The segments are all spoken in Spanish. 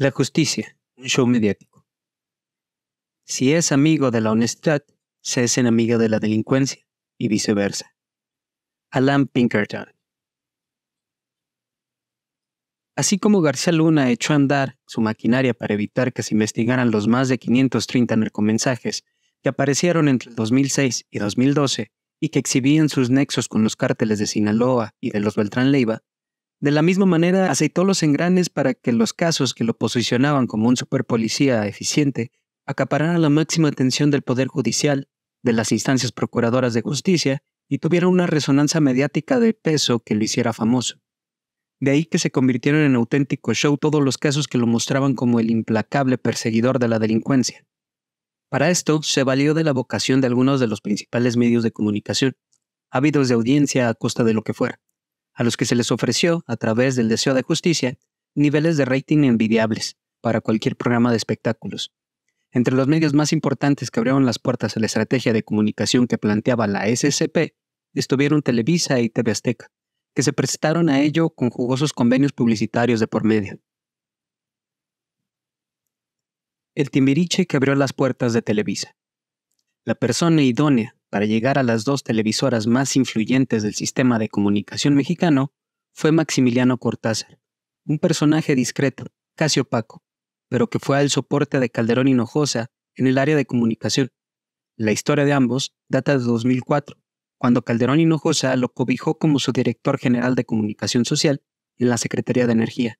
La justicia, un show mediático. Si es amigo de la honestidad, se es enemigo de la delincuencia y viceversa. Alan Pinkerton. Así como García Luna echó a andar su maquinaria para evitar que se investigaran los más de 530 narcomensajes que aparecieron entre 2006 y 2012 y que exhibían sus nexos con los cárteles de Sinaloa y de los Beltrán Leiva, de la misma manera, aceitó los engranes para que los casos que lo posicionaban como un superpolicía eficiente acapararan la máxima atención del Poder Judicial, de las instancias procuradoras de justicia y tuvieran una resonancia mediática de peso que lo hiciera famoso. De ahí que se convirtieron en auténtico show todos los casos que lo mostraban como el implacable perseguidor de la delincuencia. Para esto, se valió de la vocación de algunos de los principales medios de comunicación, ávidos de audiencia a costa de lo que fuera a los que se les ofreció, a través del deseo de justicia, niveles de rating envidiables para cualquier programa de espectáculos. Entre los medios más importantes que abrieron las puertas a la estrategia de comunicación que planteaba la SCP estuvieron Televisa y TV Azteca, que se prestaron a ello con jugosos convenios publicitarios de por medio. El timbiriche que abrió las puertas de Televisa. La persona idónea para llegar a las dos televisoras más influyentes del sistema de comunicación mexicano fue Maximiliano Cortázar, un personaje discreto, casi opaco, pero que fue al soporte de Calderón Hinojosa en el área de comunicación. La historia de ambos data de 2004, cuando Calderón Hinojosa lo cobijó como su director general de comunicación social en la Secretaría de Energía.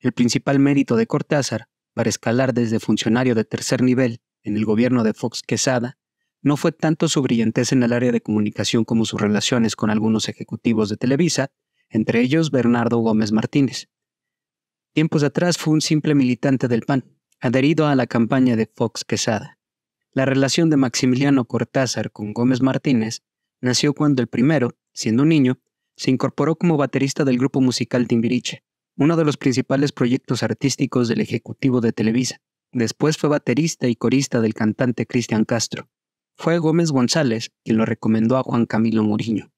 El principal mérito de Cortázar para escalar desde funcionario de tercer nivel en el gobierno de Fox Quesada no fue tanto su brillantez en el área de comunicación como sus relaciones con algunos ejecutivos de Televisa, entre ellos Bernardo Gómez Martínez. Tiempos atrás fue un simple militante del PAN, adherido a la campaña de Fox Quesada. La relación de Maximiliano Cortázar con Gómez Martínez nació cuando el primero, siendo un niño, se incorporó como baterista del grupo musical Timbiriche, uno de los principales proyectos artísticos del Ejecutivo de Televisa. Después fue baterista y corista del cantante Cristian Castro fue Gómez González quien lo recomendó a Juan Camilo Muriño,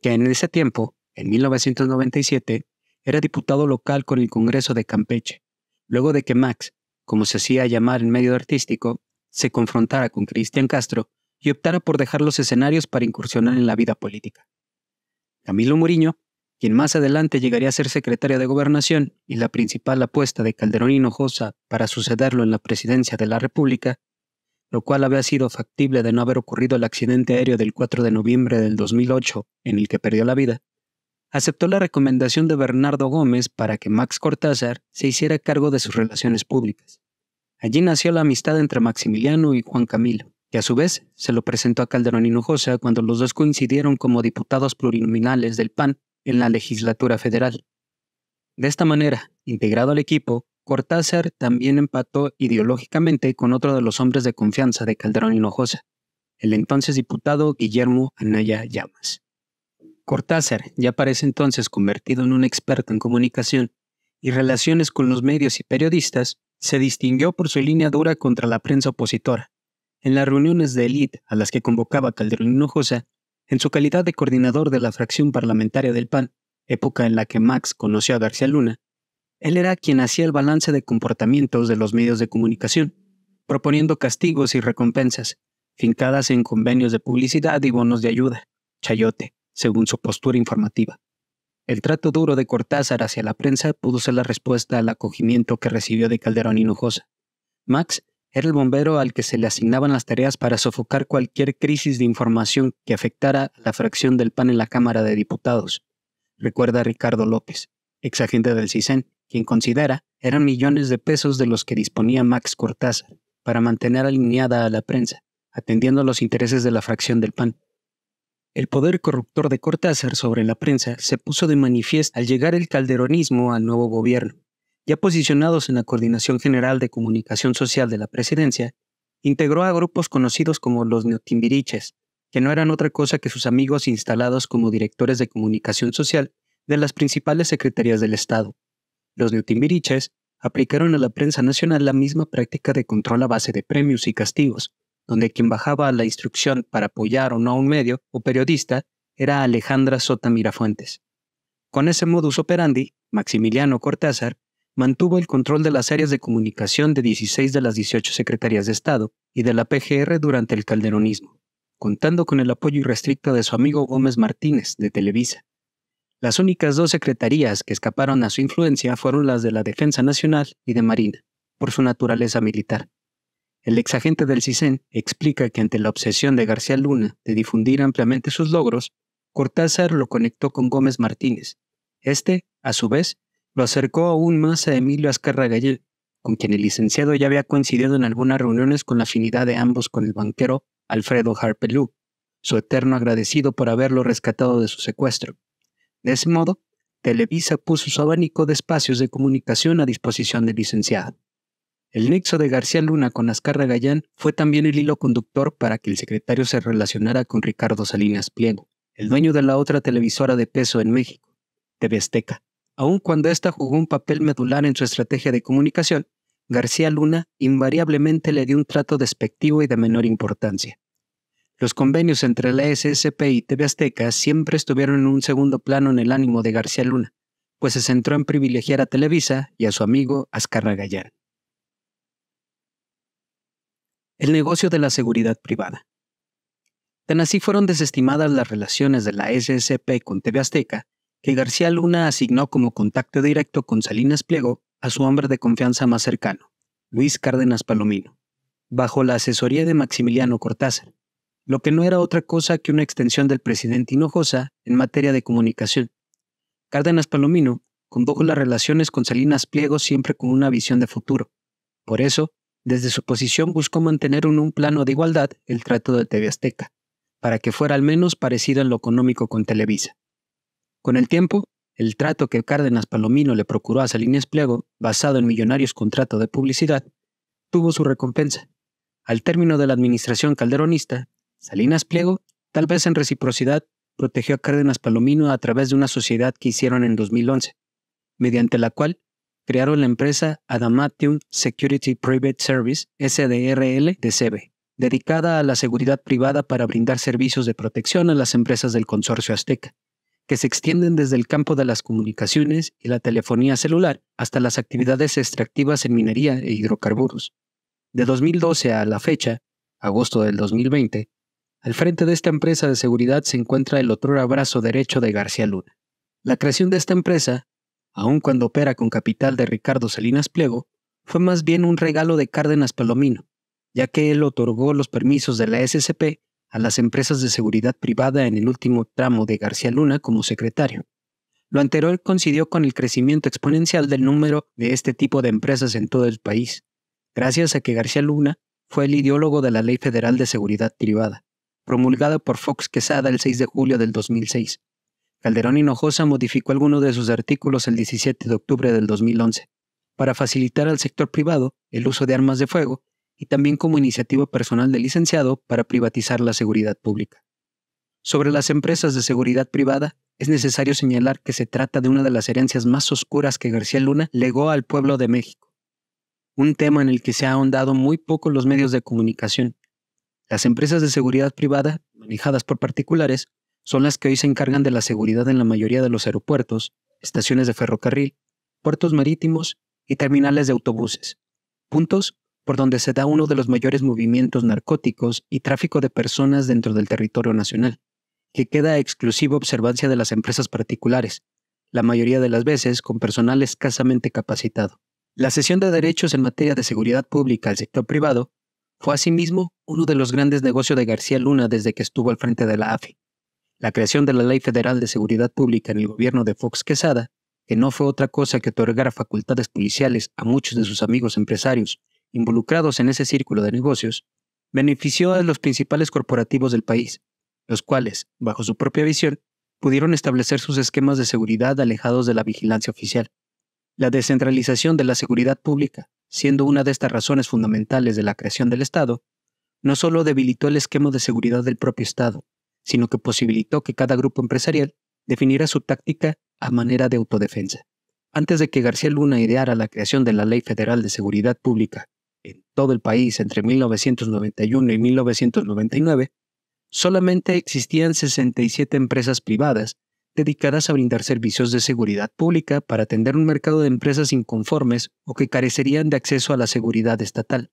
que en ese tiempo, en 1997, era diputado local con el Congreso de Campeche, luego de que Max, como se hacía llamar en medio artístico, se confrontara con Cristian Castro y optara por dejar los escenarios para incursionar en la vida política. Camilo Muriño, quien más adelante llegaría a ser secretario de Gobernación y la principal apuesta de Calderón Hinojosa para sucederlo en la presidencia de la República, lo cual había sido factible de no haber ocurrido el accidente aéreo del 4 de noviembre del 2008 en el que perdió la vida, aceptó la recomendación de Bernardo Gómez para que Max Cortázar se hiciera cargo de sus relaciones públicas. Allí nació la amistad entre Maximiliano y Juan Camilo, que a su vez se lo presentó a Calderón Hinojosa cuando los dos coincidieron como diputados plurinominales del PAN en la legislatura federal. De esta manera, integrado al equipo, Cortázar también empató ideológicamente con otro de los hombres de confianza de Calderón Hinojosa, el entonces diputado Guillermo Anaya Llamas. Cortázar, ya parece entonces convertido en un experto en comunicación y relaciones con los medios y periodistas, se distinguió por su línea dura contra la prensa opositora. En las reuniones de élite a las que convocaba Calderón Hinojosa, en su calidad de coordinador de la fracción parlamentaria del PAN, época en la que Max conoció a García Luna, él era quien hacía el balance de comportamientos de los medios de comunicación, proponiendo castigos y recompensas, fincadas en convenios de publicidad y bonos de ayuda, chayote, según su postura informativa. El trato duro de Cortázar hacia la prensa pudo ser la respuesta al acogimiento que recibió de Calderón Hinojosa. Max era el bombero al que se le asignaban las tareas para sofocar cualquier crisis de información que afectara la fracción del PAN en la Cámara de Diputados. Recuerda Ricardo López, exagente del CISEN, quien considera eran millones de pesos de los que disponía Max Cortázar para mantener alineada a la prensa, atendiendo a los intereses de la fracción del PAN. El poder corruptor de Cortázar sobre la prensa se puso de manifiesto al llegar el calderonismo al nuevo gobierno. Ya posicionados en la Coordinación General de Comunicación Social de la Presidencia, integró a grupos conocidos como los neotimbiriches, que no eran otra cosa que sus amigos instalados como directores de comunicación social de las principales secretarías del Estado. Los neutimbiriches aplicaron a la prensa nacional la misma práctica de control a base de premios y castigos, donde quien bajaba la instrucción para apoyar o no a un medio o periodista era Alejandra Sota Mirafuentes. Con ese modus operandi, Maximiliano Cortázar mantuvo el control de las áreas de comunicación de 16 de las 18 secretarías de Estado y de la PGR durante el calderonismo, contando con el apoyo irrestricto de su amigo Gómez Martínez, de Televisa. Las únicas dos secretarías que escaparon a su influencia fueron las de la Defensa Nacional y de Marina, por su naturaleza militar. El exagente del CISEN explica que ante la obsesión de García Luna de difundir ampliamente sus logros, Cortázar lo conectó con Gómez Martínez. Este, a su vez, lo acercó aún más a Emilio Azcarra Gallel, con quien el licenciado ya había coincidido en algunas reuniones con la afinidad de ambos con el banquero Alfredo Harpelú, su eterno agradecido por haberlo rescatado de su secuestro. De ese modo, Televisa puso su abanico de espacios de comunicación a disposición del licenciado. El nexo de García Luna con Azcarra Gallán fue también el hilo conductor para que el secretario se relacionara con Ricardo Salinas Pliego, el dueño de la otra televisora de peso en México, TV Azteca. Aun cuando ésta jugó un papel medular en su estrategia de comunicación, García Luna invariablemente le dio un trato despectivo y de menor importancia. Los convenios entre la SSP y TV Azteca siempre estuvieron en un segundo plano en el ánimo de García Luna, pues se centró en privilegiar a Televisa y a su amigo Azcarra Gallán. El negocio de la seguridad privada. Tan así fueron desestimadas las relaciones de la SSP con TV Azteca que García Luna asignó como contacto directo con Salinas Pliego a su hombre de confianza más cercano, Luis Cárdenas Palomino, bajo la asesoría de Maximiliano Cortázar, lo que no era otra cosa que una extensión del presidente Hinojosa en materia de comunicación. Cárdenas Palomino condujo las relaciones con Salinas Pliego siempre con una visión de futuro. Por eso, desde su posición buscó mantener en un plano de igualdad el trato de TV Azteca, para que fuera al menos parecido en lo económico con Televisa. Con el tiempo, el trato que Cárdenas Palomino le procuró a Salinas Pliego, basado en millonarios contratos de publicidad, tuvo su recompensa. Al término de la administración calderonista, Salinas Pliego, tal vez en reciprocidad, protegió a Cárdenas Palomino a través de una sociedad que hicieron en 2011, mediante la cual crearon la empresa Adamatium Security Private Service, SDRL, de dedicada a la seguridad privada para brindar servicios de protección a las empresas del consorcio azteca, que se extienden desde el campo de las comunicaciones y la telefonía celular hasta las actividades extractivas en minería e hidrocarburos. De 2012 a la fecha, agosto del 2020, al frente de esta empresa de seguridad se encuentra el otro abrazo derecho de García Luna. La creación de esta empresa, aun cuando opera con capital de Ricardo Salinas Pliego, fue más bien un regalo de Cárdenas Palomino, ya que él otorgó los permisos de la SCP a las empresas de seguridad privada en el último tramo de García Luna como secretario. Lo anterior coincidió con el crecimiento exponencial del número de este tipo de empresas en todo el país, gracias a que García Luna fue el ideólogo de la Ley Federal de Seguridad Privada promulgada por Fox Quesada el 6 de julio del 2006. Calderón Hinojosa modificó algunos de sus artículos el 17 de octubre del 2011 para facilitar al sector privado el uso de armas de fuego y también como iniciativa personal del licenciado para privatizar la seguridad pública. Sobre las empresas de seguridad privada, es necesario señalar que se trata de una de las herencias más oscuras que García Luna legó al pueblo de México, un tema en el que se ha ahondado muy poco los medios de comunicación, las empresas de seguridad privada, manejadas por particulares, son las que hoy se encargan de la seguridad en la mayoría de los aeropuertos, estaciones de ferrocarril, puertos marítimos y terminales de autobuses, puntos por donde se da uno de los mayores movimientos narcóticos y tráfico de personas dentro del territorio nacional, que queda a exclusiva observancia de las empresas particulares, la mayoría de las veces con personal escasamente capacitado. La cesión de derechos en materia de seguridad pública al sector privado fue asimismo uno de los grandes negocios de García Luna desde que estuvo al frente de la AFI. E. La creación de la Ley Federal de Seguridad Pública en el gobierno de Fox Quesada, que no fue otra cosa que otorgar facultades policiales a muchos de sus amigos empresarios involucrados en ese círculo de negocios, benefició a los principales corporativos del país, los cuales, bajo su propia visión, pudieron establecer sus esquemas de seguridad alejados de la vigilancia oficial. La descentralización de la seguridad pública, siendo una de estas razones fundamentales de la creación del Estado, no solo debilitó el esquema de seguridad del propio Estado, sino que posibilitó que cada grupo empresarial definiera su táctica a manera de autodefensa. Antes de que García Luna ideara la creación de la Ley Federal de Seguridad Pública en todo el país entre 1991 y 1999, solamente existían 67 empresas privadas dedicadas a brindar servicios de seguridad pública para atender un mercado de empresas inconformes o que carecerían de acceso a la seguridad estatal.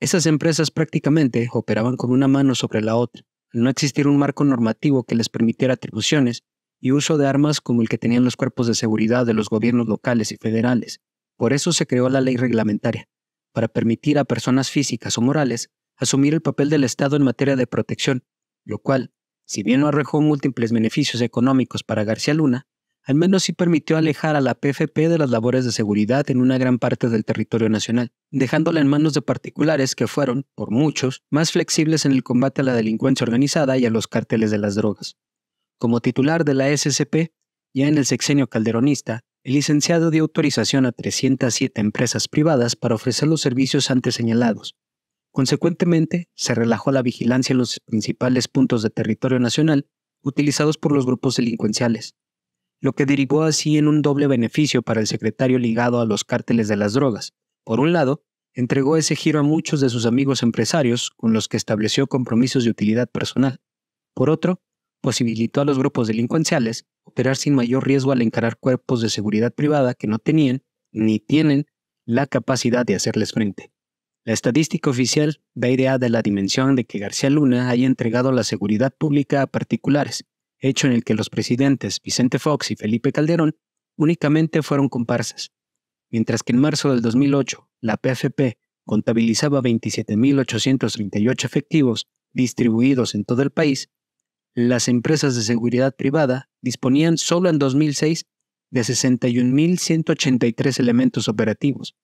Esas empresas prácticamente operaban con una mano sobre la otra, no existir un marco normativo que les permitiera atribuciones y uso de armas como el que tenían los cuerpos de seguridad de los gobiernos locales y federales. Por eso se creó la ley reglamentaria, para permitir a personas físicas o morales asumir el papel del Estado en materia de protección, lo cual si bien no arrojó múltiples beneficios económicos para García Luna, al menos sí permitió alejar a la PFP de las labores de seguridad en una gran parte del territorio nacional, dejándola en manos de particulares que fueron, por muchos, más flexibles en el combate a la delincuencia organizada y a los cárteles de las drogas. Como titular de la SCP, ya en el sexenio calderonista, el licenciado dio autorización a 307 empresas privadas para ofrecer los servicios antes señalados, Consecuentemente, se relajó la vigilancia en los principales puntos de territorio nacional utilizados por los grupos delincuenciales, lo que derivó así en un doble beneficio para el secretario ligado a los cárteles de las drogas. Por un lado, entregó ese giro a muchos de sus amigos empresarios con los que estableció compromisos de utilidad personal. Por otro, posibilitó a los grupos delincuenciales operar sin mayor riesgo al encarar cuerpos de seguridad privada que no tenían ni tienen la capacidad de hacerles frente. La estadística oficial da idea de la dimensión de que García Luna haya entregado la seguridad pública a particulares, hecho en el que los presidentes Vicente Fox y Felipe Calderón únicamente fueron comparsas. Mientras que en marzo del 2008 la PFP contabilizaba 27.838 efectivos distribuidos en todo el país, las empresas de seguridad privada disponían solo en 2006 de 61.183 elementos operativos,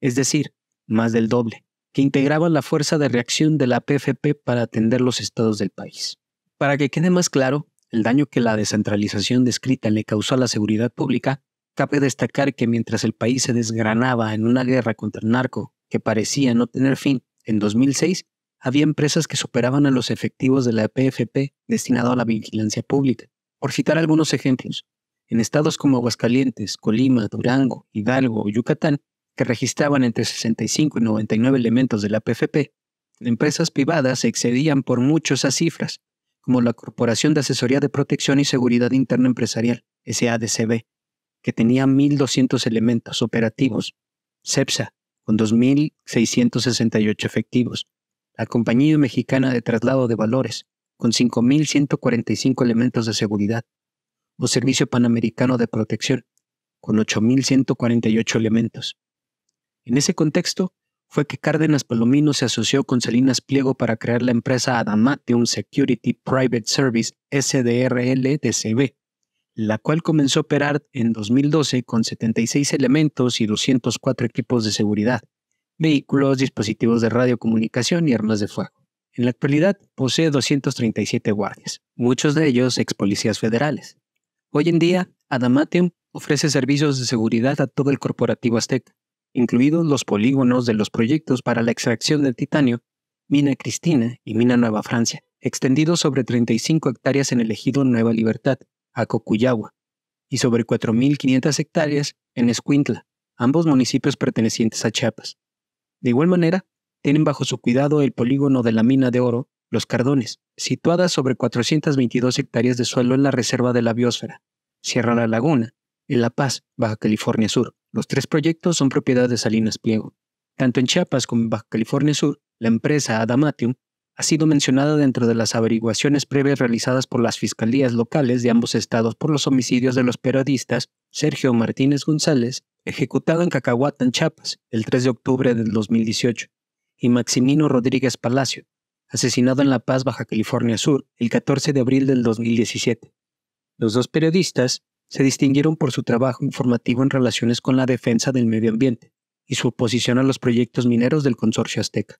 es decir, más del doble, que integraban la fuerza de reacción de la PFP para atender los estados del país. Para que quede más claro el daño que la descentralización descrita le causó a la seguridad pública, cabe destacar que mientras el país se desgranaba en una guerra contra el narco que parecía no tener fin, en 2006 había empresas que superaban a los efectivos de la PFP destinado a la vigilancia pública. Por citar algunos ejemplos, en estados como Aguascalientes, Colima, Durango, Hidalgo o Yucatán, que registraban entre 65 y 99 elementos de la PFP, empresas privadas excedían por muchos esas cifras, como la Corporación de Asesoría de Protección y Seguridad Interna Empresarial, SADCB, que tenía 1.200 elementos operativos, CEPSA, con 2.668 efectivos, la Compañía Mexicana de Traslado de Valores, con 5.145 elementos de seguridad, o Servicio Panamericano de Protección, con 8.148 elementos. En ese contexto fue que Cárdenas Palomino se asoció con Salinas Pliego para crear la empresa Adamatium Security Private Service SDRL DCB, la cual comenzó a operar en 2012 con 76 elementos y 204 equipos de seguridad, vehículos, dispositivos de radiocomunicación y armas de fuego. En la actualidad posee 237 guardias, muchos de ellos ex policías federales. Hoy en día, Adamatium ofrece servicios de seguridad a todo el corporativo azteca, incluidos los polígonos de los proyectos para la extracción de titanio, Mina Cristina y Mina Nueva Francia, extendidos sobre 35 hectáreas en el ejido Nueva Libertad, a Cocuyagua, y sobre 4.500 hectáreas en Escuintla, ambos municipios pertenecientes a Chiapas. De igual manera, tienen bajo su cuidado el polígono de la mina de oro, Los Cardones, situada sobre 422 hectáreas de suelo en la Reserva de la Biosfera, Sierra La Laguna, en La Paz, Baja California Sur. Los tres proyectos son propiedad de Salinas Pliego. Tanto en Chiapas como en Baja California Sur, la empresa Adamatium ha sido mencionada dentro de las averiguaciones previas realizadas por las fiscalías locales de ambos estados por los homicidios de los periodistas Sergio Martínez González, ejecutado en Cacahuatán, Chiapas, el 3 de octubre del 2018, y Maximino Rodríguez Palacio, asesinado en La Paz, Baja California Sur, el 14 de abril del 2017. Los dos periodistas se distinguieron por su trabajo informativo en relaciones con la defensa del medio ambiente y su oposición a los proyectos mineros del consorcio azteca,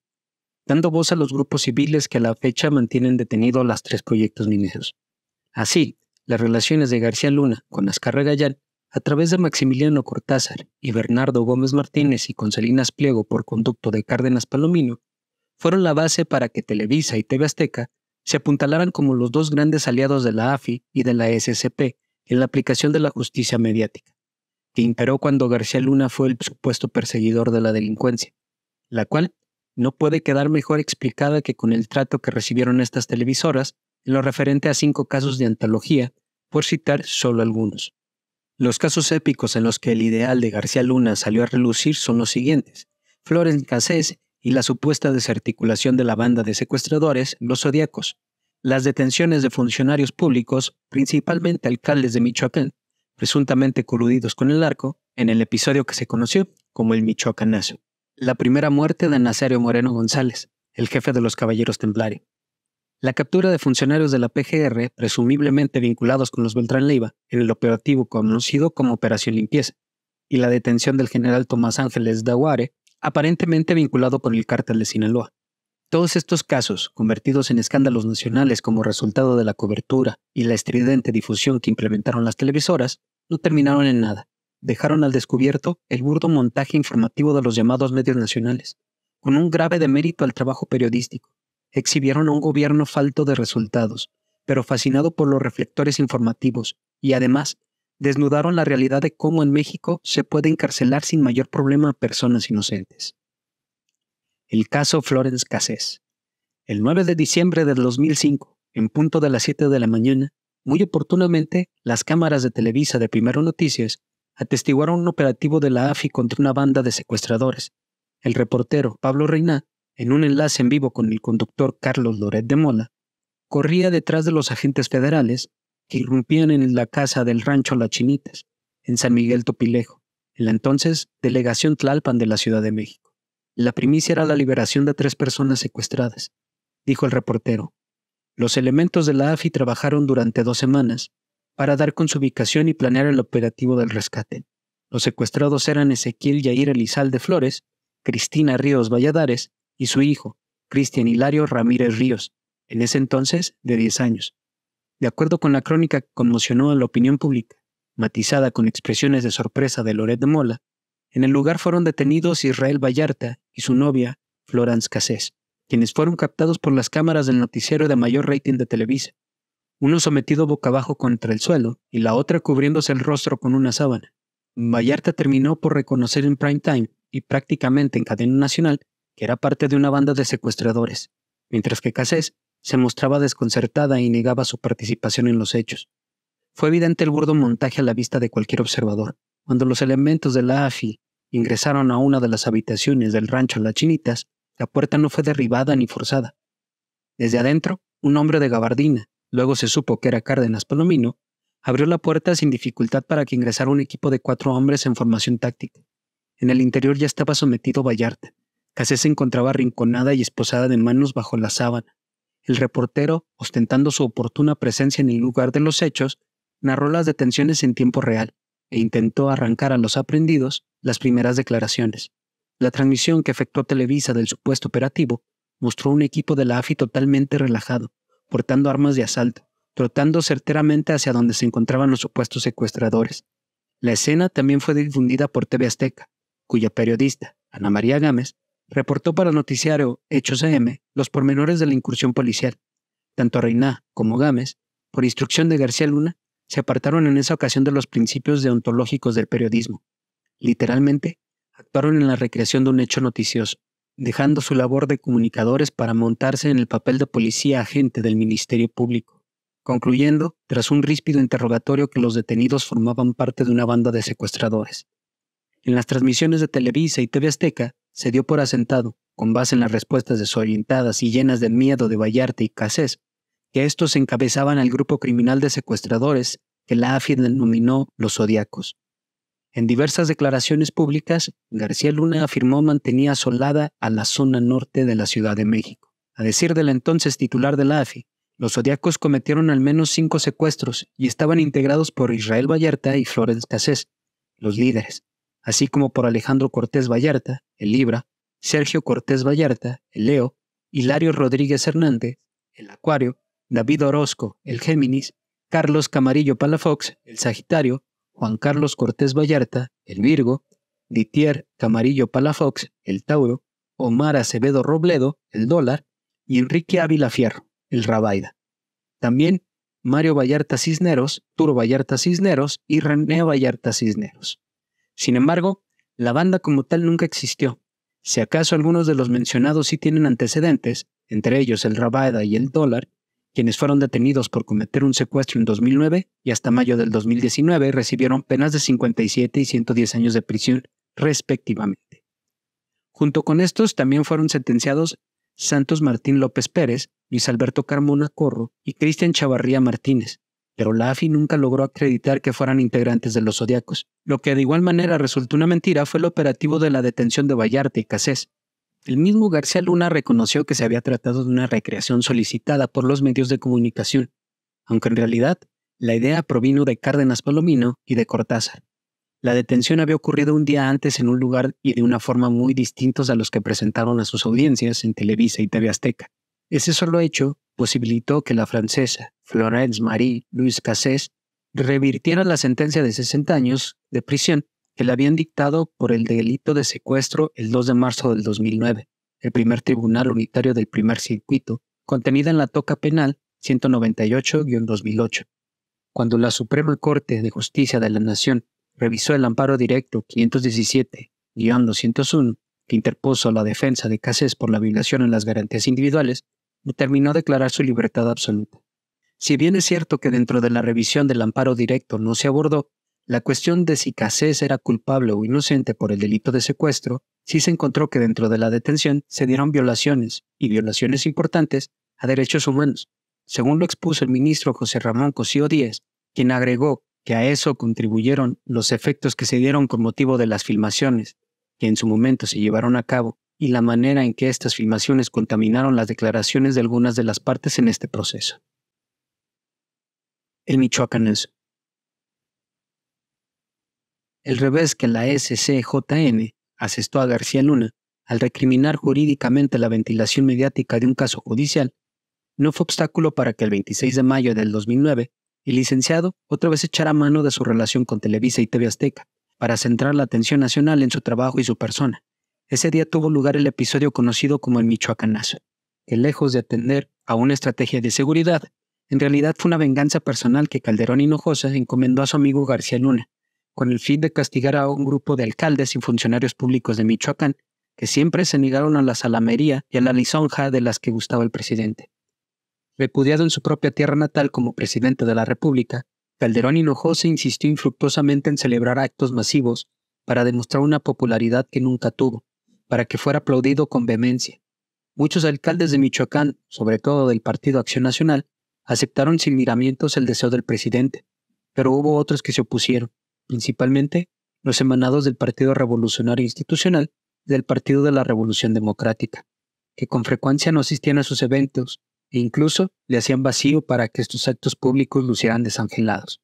dando voz a los grupos civiles que a la fecha mantienen detenidos los tres proyectos mineros. Así, las relaciones de García Luna con Azcarra Gallán, a través de Maximiliano Cortázar y Bernardo Gómez Martínez y con Pliego por conducto de Cárdenas Palomino, fueron la base para que Televisa y TV Azteca se apuntalaran como los dos grandes aliados de la AFI y de la SCP en la aplicación de la justicia mediática, que imperó cuando García Luna fue el supuesto perseguidor de la delincuencia, la cual no puede quedar mejor explicada que con el trato que recibieron estas televisoras en lo referente a cinco casos de antología, por citar solo algunos. Los casos épicos en los que el ideal de García Luna salió a relucir son los siguientes. Flores Cassés y la supuesta desarticulación de la banda de secuestradores, los Zodíacos, las detenciones de funcionarios públicos, principalmente alcaldes de Michoacán, presuntamente coludidos con el arco, en el episodio que se conoció como el Michoacanazo. La primera muerte de Nazario Moreno González, el jefe de los Caballeros Templarios. La captura de funcionarios de la PGR, presumiblemente vinculados con los Beltrán Leiva, en el operativo conocido como Operación Limpieza, y la detención del general Tomás Ángeles Daguare, aparentemente vinculado con el cártel de Sinaloa. Todos estos casos, convertidos en escándalos nacionales como resultado de la cobertura y la estridente difusión que implementaron las televisoras, no terminaron en nada. Dejaron al descubierto el burdo montaje informativo de los llamados medios nacionales, con un grave demérito al trabajo periodístico. Exhibieron a un gobierno falto de resultados, pero fascinado por los reflectores informativos, y además desnudaron la realidad de cómo en México se puede encarcelar sin mayor problema a personas inocentes el caso Flores Cassés. El 9 de diciembre de 2005, en punto de las 7 de la mañana, muy oportunamente, las cámaras de Televisa de Primero Noticias atestiguaron un operativo de la AFI contra una banda de secuestradores. El reportero Pablo Reina, en un enlace en vivo con el conductor Carlos Loret de Mola, corría detrás de los agentes federales que irrumpían en la casa del rancho Las Chinitas, en San Miguel Topilejo, en la entonces delegación Tlalpan de la Ciudad de México. La primicia era la liberación de tres personas secuestradas, dijo el reportero. Los elementos de la AFI trabajaron durante dos semanas para dar con su ubicación y planear el operativo del rescate. Los secuestrados eran Ezequiel Yair Elizalde Flores, Cristina Ríos Valladares y su hijo, Cristian Hilario Ramírez Ríos, en ese entonces de 10 años. De acuerdo con la crónica que conmocionó a la opinión pública, matizada con expresiones de sorpresa de Loret de Mola, en el lugar fueron detenidos Israel Vallarta y su novia, Florence Cassés, quienes fueron captados por las cámaras del noticiero de mayor rating de Televisa, uno sometido boca abajo contra el suelo y la otra cubriéndose el rostro con una sábana. Vallarta terminó por reconocer en prime time y prácticamente en cadena nacional que era parte de una banda de secuestradores, mientras que Cassés se mostraba desconcertada y negaba su participación en los hechos. Fue evidente el burdo montaje a la vista de cualquier observador, cuando los elementos de la AFI Ingresaron a una de las habitaciones del rancho Las Chinitas. La puerta no fue derribada ni forzada. Desde adentro, un hombre de gabardina, luego se supo que era Cárdenas Palomino, abrió la puerta sin dificultad para que ingresara un equipo de cuatro hombres en formación táctica. En el interior ya estaba sometido Vallarta. que se encontraba arrinconada y esposada de manos bajo la sábana. El reportero, ostentando su oportuna presencia en el lugar de los hechos, narró las detenciones en tiempo real e intentó arrancar a los aprendidos las primeras declaraciones. La transmisión que efectuó Televisa del supuesto operativo mostró un equipo de la AFI totalmente relajado, portando armas de asalto, trotando certeramente hacia donde se encontraban los supuestos secuestradores. La escena también fue difundida por TV Azteca, cuya periodista, Ana María Gámez, reportó para el noticiario Hechos AM los pormenores de la incursión policial. Tanto Reina como Gámez, por instrucción de García Luna, se apartaron en esa ocasión de los principios deontológicos del periodismo. Literalmente, actuaron en la recreación de un hecho noticioso, dejando su labor de comunicadores para montarse en el papel de policía agente del Ministerio Público, concluyendo, tras un ríspido interrogatorio, que los detenidos formaban parte de una banda de secuestradores. En las transmisiones de Televisa y TV Azteca, se dio por asentado, con base en las respuestas desorientadas y llenas de miedo de Vallarte y Casés, que estos encabezaban al grupo criminal de secuestradores que la AFI denominó los Zodíacos. En diversas declaraciones públicas, García Luna afirmó mantenía asolada a la zona norte de la Ciudad de México. A decir del entonces titular de la AFI, los Zodíacos cometieron al menos cinco secuestros y estaban integrados por Israel Vallarta y Flores Cassés, los líderes, así como por Alejandro Cortés Vallarta, el Libra, Sergio Cortés Vallarta, el Leo, Hilario Rodríguez Hernández, el Acuario, David Orozco, el Géminis, Carlos Camarillo Palafox, el Sagitario, Juan Carlos Cortés Vallarta, el Virgo, Ditier Camarillo Palafox, el Tauro, Omar Acevedo Robledo, el Dólar, y Enrique Ávila Fierro, el Rabaida. También Mario Vallarta Cisneros, Turo Vallarta Cisneros y René Vallarta Cisneros. Sin embargo, la banda como tal nunca existió. Si acaso algunos de los mencionados sí tienen antecedentes, entre ellos el Rabaida y el Dólar, quienes fueron detenidos por cometer un secuestro en 2009 y hasta mayo del 2019 recibieron penas de 57 y 110 años de prisión respectivamente. Junto con estos también fueron sentenciados Santos Martín López Pérez, Luis Alberto Carmona Corro y Cristian Chavarría Martínez, pero la AFI nunca logró acreditar que fueran integrantes de los Zodiacos. Lo que de igual manera resultó una mentira fue el operativo de la detención de Vallarte y Casés, el mismo García Luna reconoció que se había tratado de una recreación solicitada por los medios de comunicación, aunque en realidad la idea provino de Cárdenas Palomino y de Cortázar. La detención había ocurrido un día antes en un lugar y de una forma muy distintos a los que presentaron a sus audiencias en Televisa y TV Azteca. Ese solo hecho posibilitó que la francesa Florence Marie Luis Cassés revirtiera la sentencia de 60 años de prisión que le habían dictado por el delito de secuestro el 2 de marzo del 2009, el primer tribunal unitario del primer circuito, contenida en la toca penal 198-2008. Cuando la Suprema Corte de Justicia de la Nación revisó el amparo directo 517-201 que interpuso la defensa de Cassés por la violación en las garantías individuales, determinó declarar su libertad absoluta. Si bien es cierto que dentro de la revisión del amparo directo no se abordó la cuestión de si Cassés era culpable o inocente por el delito de secuestro, sí se encontró que dentro de la detención se dieron violaciones, y violaciones importantes, a derechos humanos, según lo expuso el ministro José Ramón Cosío Díez, quien agregó que a eso contribuyeron los efectos que se dieron con motivo de las filmaciones, que en su momento se llevaron a cabo, y la manera en que estas filmaciones contaminaron las declaraciones de algunas de las partes en este proceso. El es el revés que la SCJN e asestó a García Luna al recriminar jurídicamente la ventilación mediática de un caso judicial, no fue obstáculo para que el 26 de mayo del 2009 el licenciado otra vez echara mano de su relación con Televisa y TV Azteca para centrar la atención nacional en su trabajo y su persona. Ese día tuvo lugar el episodio conocido como el Michoacanazo, que lejos de atender a una estrategia de seguridad, en realidad fue una venganza personal que Calderón Hinojosa encomendó a su amigo García Luna, con el fin de castigar a un grupo de alcaldes y funcionarios públicos de Michoacán que siempre se negaron a la salamería y a la lisonja de las que gustaba el presidente. Repudiado en su propia tierra natal como presidente de la República, Calderón Hinojosa insistió infructuosamente en celebrar actos masivos para demostrar una popularidad que nunca tuvo, para que fuera aplaudido con vehemencia. Muchos alcaldes de Michoacán, sobre todo del Partido Acción Nacional, aceptaron sin miramientos el deseo del presidente, pero hubo otros que se opusieron, principalmente los emanados del Partido Revolucionario Institucional y del Partido de la Revolución Democrática, que con frecuencia no asistían a sus eventos e incluso le hacían vacío para que estos actos públicos lucieran desangelados.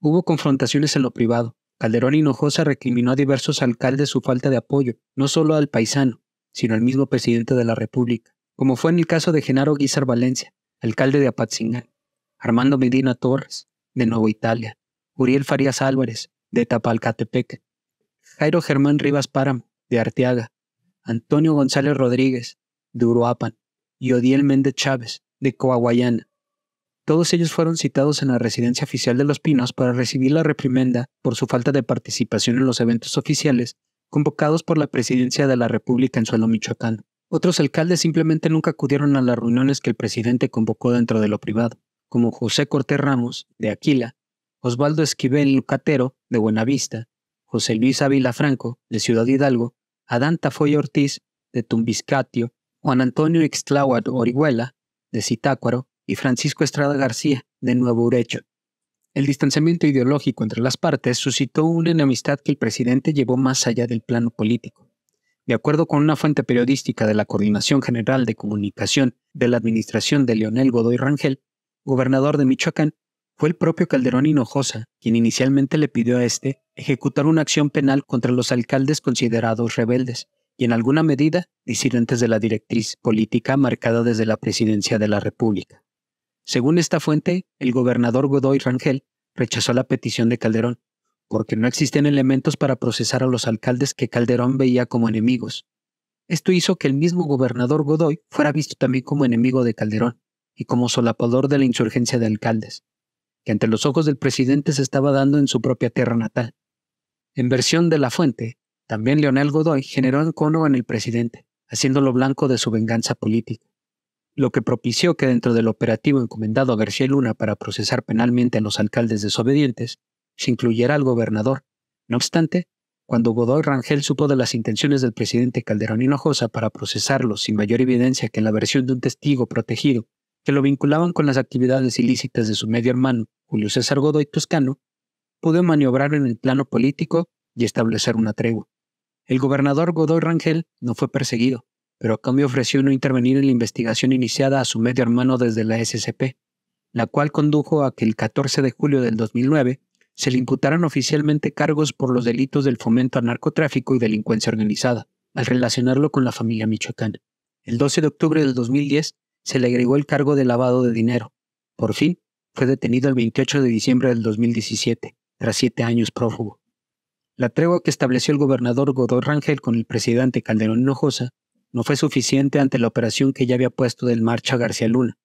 Hubo confrontaciones en lo privado. Calderón Hinojosa recriminó a diversos alcaldes su falta de apoyo, no solo al paisano, sino al mismo presidente de la República, como fue en el caso de Genaro Guizar Valencia, alcalde de Apatzingán, Armando Medina Torres, de Nuevo Italia, Uriel Farías Álvarez, de Tapalcatepec, Jairo Germán Rivas Param, de Arteaga, Antonio González Rodríguez, de Uruapan, y Odiel Méndez Chávez, de Coahuayana. Todos ellos fueron citados en la residencia oficial de Los Pinos para recibir la reprimenda por su falta de participación en los eventos oficiales convocados por la Presidencia de la República en suelo michoacán. Otros alcaldes simplemente nunca acudieron a las reuniones que el presidente convocó dentro de lo privado, como José Cortés Ramos, de Aquila, Osvaldo Esquivel Lucatero, de Buenavista, José Luis Ávila Franco, de Ciudad Hidalgo, Adán Tafoy Ortiz, de Tumbiscatio, Juan Antonio Ixtláhuac Orihuela, de Citácuaro, y Francisco Estrada García, de Nuevo Urecho. El distanciamiento ideológico entre las partes suscitó una enemistad que el presidente llevó más allá del plano político. De acuerdo con una fuente periodística de la Coordinación General de Comunicación de la Administración de Leonel Godoy Rangel, gobernador de Michoacán, fue el propio Calderón Hinojosa quien inicialmente le pidió a este ejecutar una acción penal contra los alcaldes considerados rebeldes y en alguna medida disidentes de la directriz política marcada desde la presidencia de la República. Según esta fuente, el gobernador Godoy Rangel rechazó la petición de Calderón, porque no existen elementos para procesar a los alcaldes que Calderón veía como enemigos. Esto hizo que el mismo gobernador Godoy fuera visto también como enemigo de Calderón y como solapador de la insurgencia de alcaldes, que ante los ojos del presidente se estaba dando en su propia tierra natal. En versión de la fuente, también Leonel Godoy generó encono en el presidente, haciéndolo blanco de su venganza política, lo que propició que dentro del operativo encomendado a García Luna para procesar penalmente a los alcaldes desobedientes, se incluyera al gobernador. No obstante, cuando Godoy Rangel supo de las intenciones del presidente Calderón Hinojosa para procesarlo sin mayor evidencia que en la versión de un testigo protegido, que lo vinculaban con las actividades ilícitas de su medio hermano, Julio César Godoy Toscano, pudo maniobrar en el plano político y establecer una tregua. El gobernador Godoy Rangel no fue perseguido, pero a cambio ofreció no intervenir en la investigación iniciada a su medio hermano desde la SCP, la cual condujo a que el 14 de julio del 2009 se le imputaran oficialmente cargos por los delitos del fomento a narcotráfico y delincuencia organizada, al relacionarlo con la familia Michoacán. El 12 de octubre del 2010 se le agregó el cargo de lavado de dinero. Por fin, fue detenido el 28 de diciembre del 2017, tras siete años prófugo. La tregua que estableció el gobernador Godoy Rangel con el presidente Calderón Hinojosa no fue suficiente ante la operación que ya había puesto en marcha García Luna,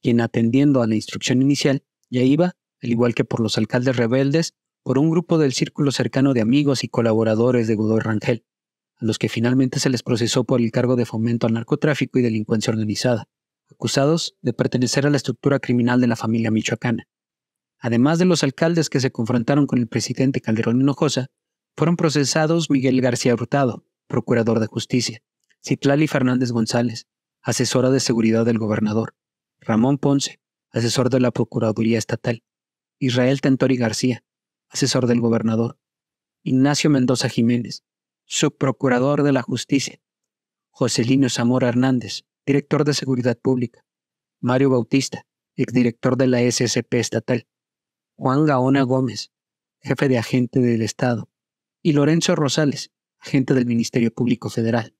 quien atendiendo a la instrucción inicial ya iba, al igual que por los alcaldes rebeldes, por un grupo del círculo cercano de amigos y colaboradores de Godoy Rangel, a los que finalmente se les procesó por el cargo de fomento al narcotráfico y delincuencia organizada acusados de pertenecer a la estructura criminal de la familia michoacana. Además de los alcaldes que se confrontaron con el presidente Calderón Hinojosa, fueron procesados Miguel García Hurtado, procurador de justicia, Citlali Fernández González, asesora de seguridad del gobernador, Ramón Ponce, asesor de la Procuraduría Estatal, Israel Tentori García, asesor del gobernador, Ignacio Mendoza Jiménez, subprocurador de la justicia, José Lino Zamora Hernández, director de Seguridad Pública, Mario Bautista, exdirector de la SSP estatal, Juan Gaona Gómez, jefe de agente del Estado, y Lorenzo Rosales, agente del Ministerio Público Federal.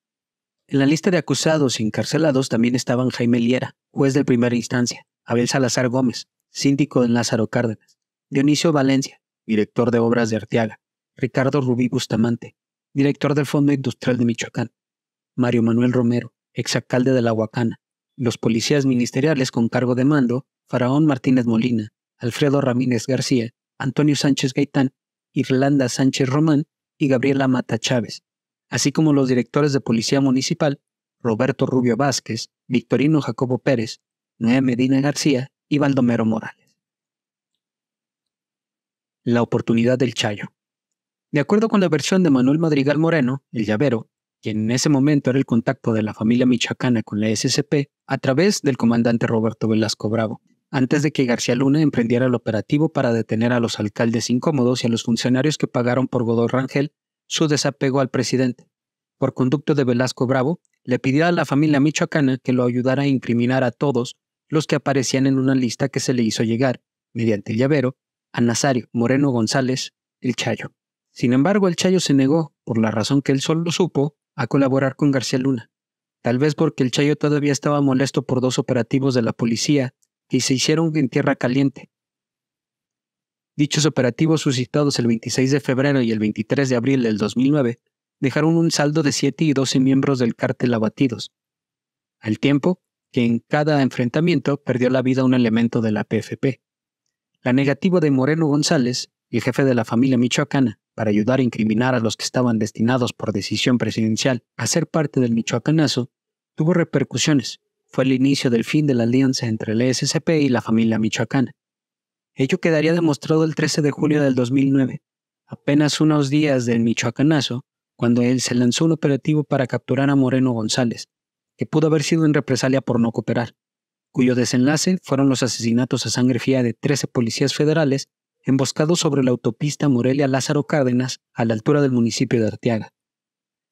En la lista de acusados y encarcelados también estaban Jaime Liera, juez de primera instancia, Abel Salazar Gómez, síndico de Lázaro Cárdenas, Dionisio Valencia, director de Obras de Arteaga, Ricardo Rubí Bustamante, director del Fondo Industrial de Michoacán, Mario Manuel Romero, exalcalde de La Huacana, los policías ministeriales con cargo de mando, Faraón Martínez Molina, Alfredo Ramírez García, Antonio Sánchez Gaitán, Irlanda Sánchez Román y Gabriela Mata Chávez, así como los directores de Policía Municipal, Roberto Rubio Vázquez, Victorino Jacobo Pérez, Noé Medina García y Baldomero Morales. La oportunidad del Chayo. De acuerdo con la versión de Manuel Madrigal Moreno, el llavero, que en ese momento era el contacto de la familia michoacana con la SCP, a través del comandante Roberto Velasco Bravo, antes de que García Luna emprendiera el operativo para detener a los alcaldes incómodos y a los funcionarios que pagaron por Godoy Rangel su desapego al presidente. Por conducto de Velasco Bravo, le pidió a la familia michoacana que lo ayudara a incriminar a todos los que aparecían en una lista que se le hizo llegar, mediante el llavero, a Nazario Moreno González, el Chayo. Sin embargo, el Chayo se negó, por la razón que él solo supo a colaborar con García Luna, tal vez porque el Chayo todavía estaba molesto por dos operativos de la policía que se hicieron en tierra caliente. Dichos operativos suscitados el 26 de febrero y el 23 de abril del 2009 dejaron un saldo de 7 y 12 miembros del cártel abatidos, al tiempo que en cada enfrentamiento perdió la vida un elemento de la PFP. La negativa de Moreno González, el jefe de la familia michoacana, para ayudar a incriminar a los que estaban destinados por decisión presidencial a ser parte del michoacanazo, tuvo repercusiones. Fue el inicio del fin de la alianza entre el e SSP y la familia michoacana. Ello quedaría demostrado el 13 de julio del 2009, apenas unos días del michoacanazo, cuando él se lanzó un operativo para capturar a Moreno González, que pudo haber sido en represalia por no cooperar, cuyo desenlace fueron los asesinatos a sangre fría de 13 policías federales emboscado sobre la autopista Morelia-Lázaro Cárdenas, a la altura del municipio de Arteaga.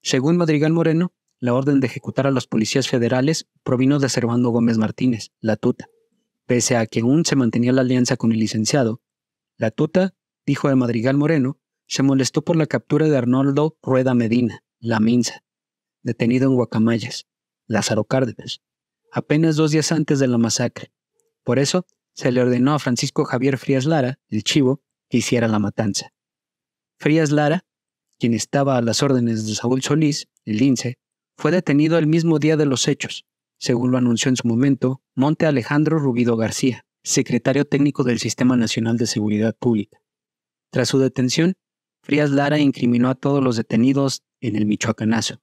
Según Madrigal Moreno, la orden de ejecutar a los policías federales provino de Servando Gómez Martínez, la tuta. Pese a que aún se mantenía la alianza con el licenciado, la tuta, dijo de Madrigal Moreno, se molestó por la captura de Arnoldo Rueda Medina, la Minza, detenido en Guacamayas, Lázaro Cárdenas, apenas dos días antes de la masacre. Por eso, se le ordenó a Francisco Javier Frías Lara, el chivo, que hiciera la matanza. Frías Lara, quien estaba a las órdenes de Saúl Solís, el lince, fue detenido el mismo día de los hechos, según lo anunció en su momento Monte Alejandro Rubido García, secretario técnico del Sistema Nacional de Seguridad Pública. Tras su detención, Frías Lara incriminó a todos los detenidos en el Michoacanazo.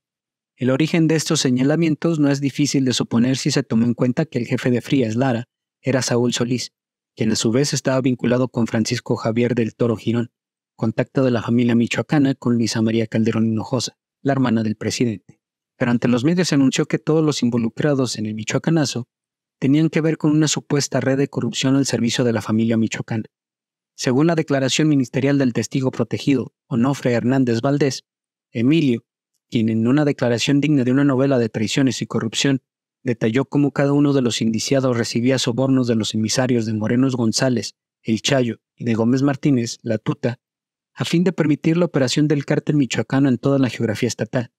El origen de estos señalamientos no es difícil de suponer si se tomó en cuenta que el jefe de Frías Lara era Saúl Solís, quien a su vez estaba vinculado con Francisco Javier del Toro Girón, contacto de la familia michoacana con Luisa María Calderón Hinojosa, la hermana del presidente. Pero ante los medios se anunció que todos los involucrados en el michoacanazo tenían que ver con una supuesta red de corrupción al servicio de la familia michoacana. Según la declaración ministerial del testigo protegido, Onofre Hernández Valdés, Emilio, quien en una declaración digna de una novela de traiciones y corrupción detalló cómo cada uno de los indiciados recibía sobornos de los emisarios de Morenos González, El Chayo y de Gómez Martínez, La Tuta, a fin de permitir la operación del cártel michoacano en toda la geografía estatal.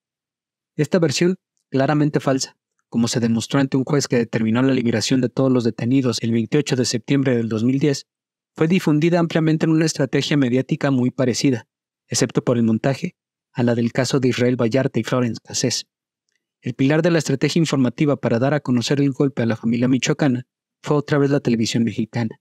Esta versión, claramente falsa, como se demostró ante un juez que determinó la liberación de todos los detenidos el 28 de septiembre del 2010, fue difundida ampliamente en una estrategia mediática muy parecida, excepto por el montaje, a la del caso de Israel Vallarta y Florence Cassés. El pilar de la estrategia informativa para dar a conocer el golpe a la familia michoacana fue otra vez la televisión mexicana.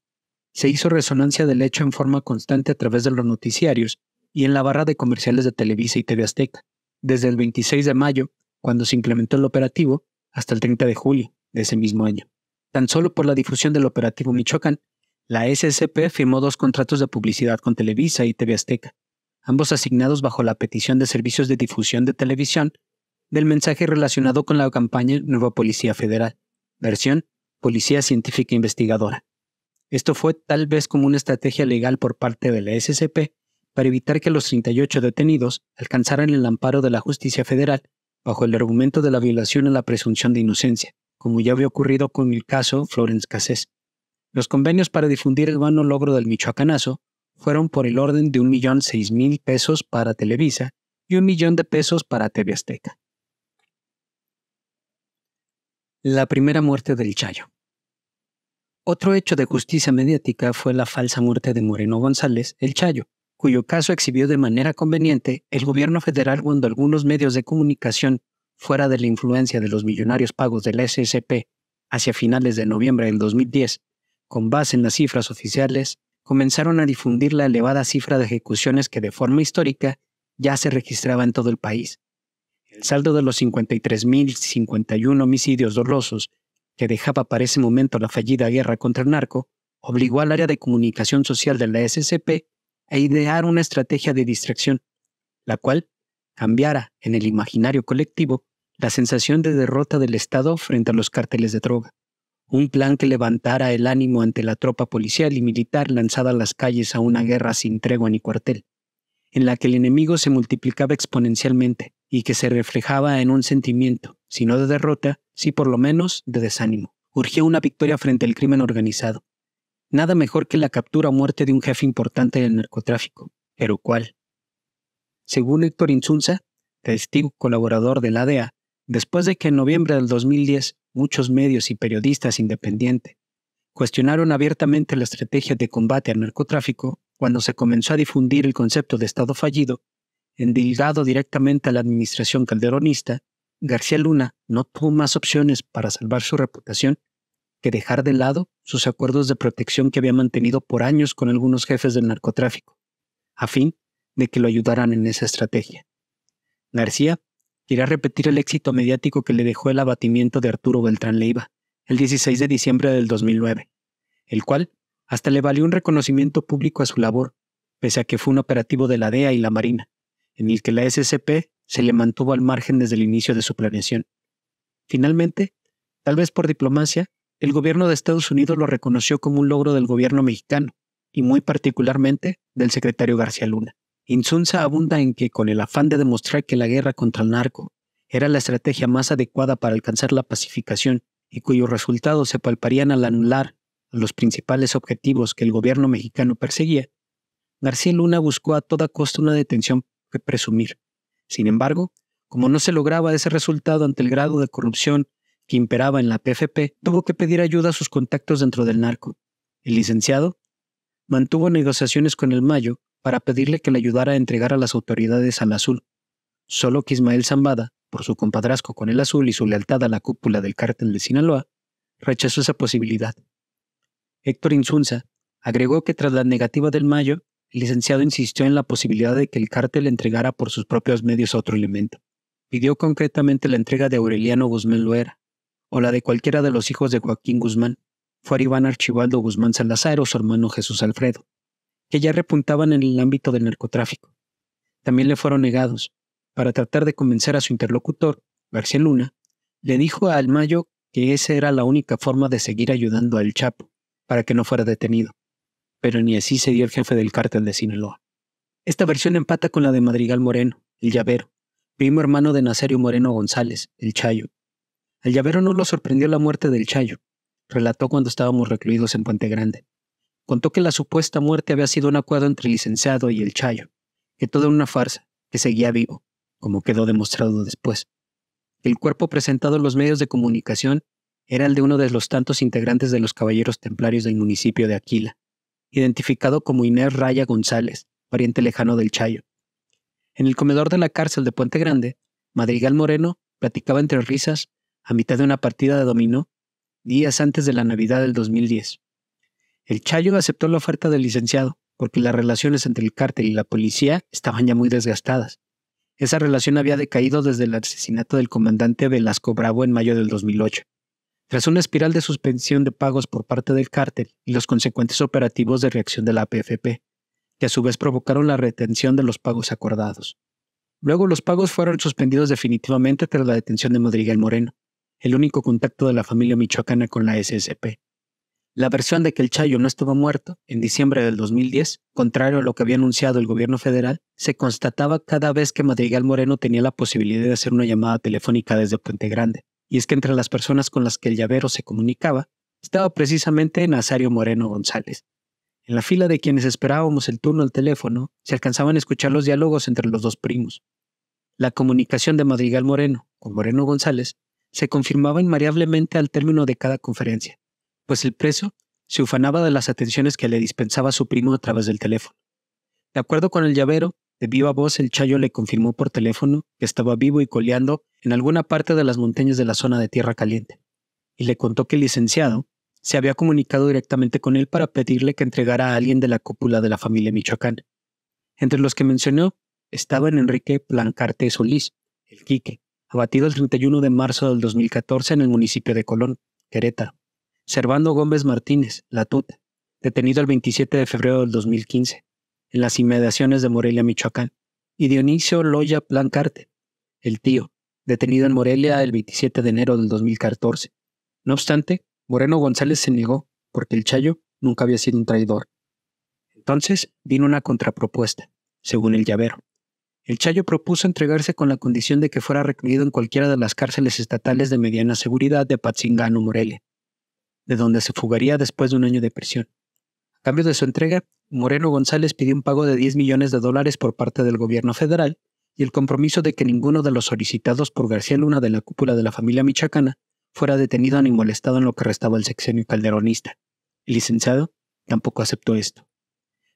Se hizo resonancia del hecho en forma constante a través de los noticiarios y en la barra de comerciales de Televisa y TV Azteca, desde el 26 de mayo, cuando se implementó el operativo, hasta el 30 de julio de ese mismo año. Tan solo por la difusión del operativo Michoacán, la SSP firmó dos contratos de publicidad con Televisa y TV Azteca, ambos asignados bajo la petición de servicios de difusión de televisión del mensaje relacionado con la campaña Nueva Policía Federal, versión Policía Científica Investigadora. Esto fue tal vez como una estrategia legal por parte de la SCP para evitar que los 38 detenidos alcanzaran el amparo de la justicia federal bajo el argumento de la violación a la presunción de inocencia, como ya había ocurrido con el caso Florence Cassés. Los convenios para difundir el vano logro del michoacanazo fueron por el orden de un millón pesos para Televisa y un millón de pesos para TV Azteca. La primera muerte del Chayo. Otro hecho de justicia mediática fue la falsa muerte de Moreno González, el Chayo, cuyo caso exhibió de manera conveniente el gobierno federal cuando algunos medios de comunicación, fuera de la influencia de los millonarios pagos del SSP hacia finales de noviembre del 2010, con base en las cifras oficiales, comenzaron a difundir la elevada cifra de ejecuciones que de forma histórica ya se registraba en todo el país, el saldo de los 53.051 homicidios dolosos que dejaba para ese momento la fallida guerra contra el narco obligó al área de comunicación social de la SCP a idear una estrategia de distracción, la cual cambiara en el imaginario colectivo la sensación de derrota del Estado frente a los cárteles de droga, un plan que levantara el ánimo ante la tropa policial y militar lanzada a las calles a una guerra sin tregua ni cuartel, en la que el enemigo se multiplicaba exponencialmente, y que se reflejaba en un sentimiento, si no de derrota, sí por lo menos de desánimo. urgió una victoria frente al crimen organizado. Nada mejor que la captura o muerte de un jefe importante del narcotráfico. Pero ¿cuál? Según Héctor Insunza, testigo colaborador de la DEA, después de que en noviembre del 2010 muchos medios y periodistas independientes cuestionaron abiertamente la estrategia de combate al narcotráfico, cuando se comenzó a difundir el concepto de Estado fallido, endilgado directamente a la administración calderonista, García Luna no tuvo más opciones para salvar su reputación que dejar de lado sus acuerdos de protección que había mantenido por años con algunos jefes del narcotráfico, a fin de que lo ayudaran en esa estrategia. García quería repetir el éxito mediático que le dejó el abatimiento de Arturo Beltrán Leiva el 16 de diciembre del 2009, el cual hasta le valió un reconocimiento público a su labor, pese a que fue un operativo de la DEA y la Marina en el que la SCP se le mantuvo al margen desde el inicio de su planeación. Finalmente, tal vez por diplomacia, el gobierno de Estados Unidos lo reconoció como un logro del gobierno mexicano, y muy particularmente del secretario García Luna. Insunza abunda en que, con el afán de demostrar que la guerra contra el narco era la estrategia más adecuada para alcanzar la pacificación y cuyos resultados se palparían al anular los principales objetivos que el gobierno mexicano perseguía, García Luna buscó a toda costa una detención que presumir. Sin embargo, como no se lograba ese resultado ante el grado de corrupción que imperaba en la PFP, tuvo que pedir ayuda a sus contactos dentro del narco. El licenciado mantuvo negociaciones con el Mayo para pedirle que le ayudara a entregar a las autoridades al azul, solo que Ismael Zambada, por su compadrasco con el azul y su lealtad a la cúpula del cártel de Sinaloa, rechazó esa posibilidad. Héctor Insunza agregó que tras la negativa del Mayo, el licenciado insistió en la posibilidad de que el cártel entregara por sus propios medios otro elemento. Pidió concretamente la entrega de Aureliano Guzmán Loera, o la de cualquiera de los hijos de Joaquín Guzmán, fuera Iván Archibaldo Guzmán Salazar o su hermano Jesús Alfredo, que ya repuntaban en el ámbito del narcotráfico. También le fueron negados. Para tratar de convencer a su interlocutor, García Luna, le dijo a Almayo que esa era la única forma de seguir ayudando al Chapo, para que no fuera detenido pero ni así se dio el jefe del cártel de Sinaloa. Esta versión empata con la de Madrigal Moreno, el llavero, primo hermano de Nazario Moreno González, el Chayo. Al llavero no lo sorprendió la muerte del Chayo, relató cuando estábamos recluidos en Puente Grande. Contó que la supuesta muerte había sido un acuerdo entre el licenciado y el Chayo, que toda una farsa, que seguía vivo, como quedó demostrado después. El cuerpo presentado en los medios de comunicación era el de uno de los tantos integrantes de los caballeros templarios del municipio de Aquila, identificado como Inés Raya González, pariente lejano del Chayo. En el comedor de la cárcel de Puente Grande, Madrigal Moreno platicaba entre risas, a mitad de una partida de dominó, días antes de la Navidad del 2010. El Chayo aceptó la oferta del licenciado, porque las relaciones entre el cártel y la policía estaban ya muy desgastadas. Esa relación había decaído desde el asesinato del comandante Velasco Bravo en mayo del 2008. Tras una espiral de suspensión de pagos por parte del cártel y los consecuentes operativos de reacción de la PFP, que a su vez provocaron la retención de los pagos acordados. Luego los pagos fueron suspendidos definitivamente tras la detención de Madrigal Moreno, el único contacto de la familia michoacana con la SSP. La versión de que el Chayo no estuvo muerto, en diciembre del 2010, contrario a lo que había anunciado el gobierno federal, se constataba cada vez que Madrigal Moreno tenía la posibilidad de hacer una llamada telefónica desde Puente Grande y es que entre las personas con las que el llavero se comunicaba estaba precisamente Nazario Moreno González. En la fila de quienes esperábamos el turno al teléfono, se alcanzaban a escuchar los diálogos entre los dos primos. La comunicación de Madrigal Moreno con Moreno González se confirmaba invariablemente al término de cada conferencia, pues el preso se ufanaba de las atenciones que le dispensaba su primo a través del teléfono. De acuerdo con el llavero, de viva voz, el Chayo le confirmó por teléfono que estaba vivo y coleando en alguna parte de las montañas de la zona de Tierra Caliente, y le contó que el licenciado se había comunicado directamente con él para pedirle que entregara a alguien de la cúpula de la familia Michoacán. Entre los que mencionó estaban Enrique Plancarte Solís, el Quique, abatido el 31 de marzo del 2014 en el municipio de Colón, Querétaro. Servando Gómez Martínez, la Tuta, detenido el 27 de febrero del 2015 en las inmediaciones de Morelia, Michoacán, y Dionisio Loya Plancarte, el tío, detenido en Morelia el 27 de enero del 2014. No obstante, Moreno González se negó, porque el Chayo nunca había sido un traidor. Entonces vino una contrapropuesta, según el llavero. El Chayo propuso entregarse con la condición de que fuera recluido en cualquiera de las cárceles estatales de mediana seguridad de Patzingano, Morelia, de donde se fugaría después de un año de prisión cambio de su entrega, Moreno González pidió un pago de 10 millones de dólares por parte del gobierno federal y el compromiso de que ninguno de los solicitados por García Luna de la cúpula de la familia Michacana fuera detenido ni molestado en lo que restaba el sexenio calderonista. El licenciado tampoco aceptó esto.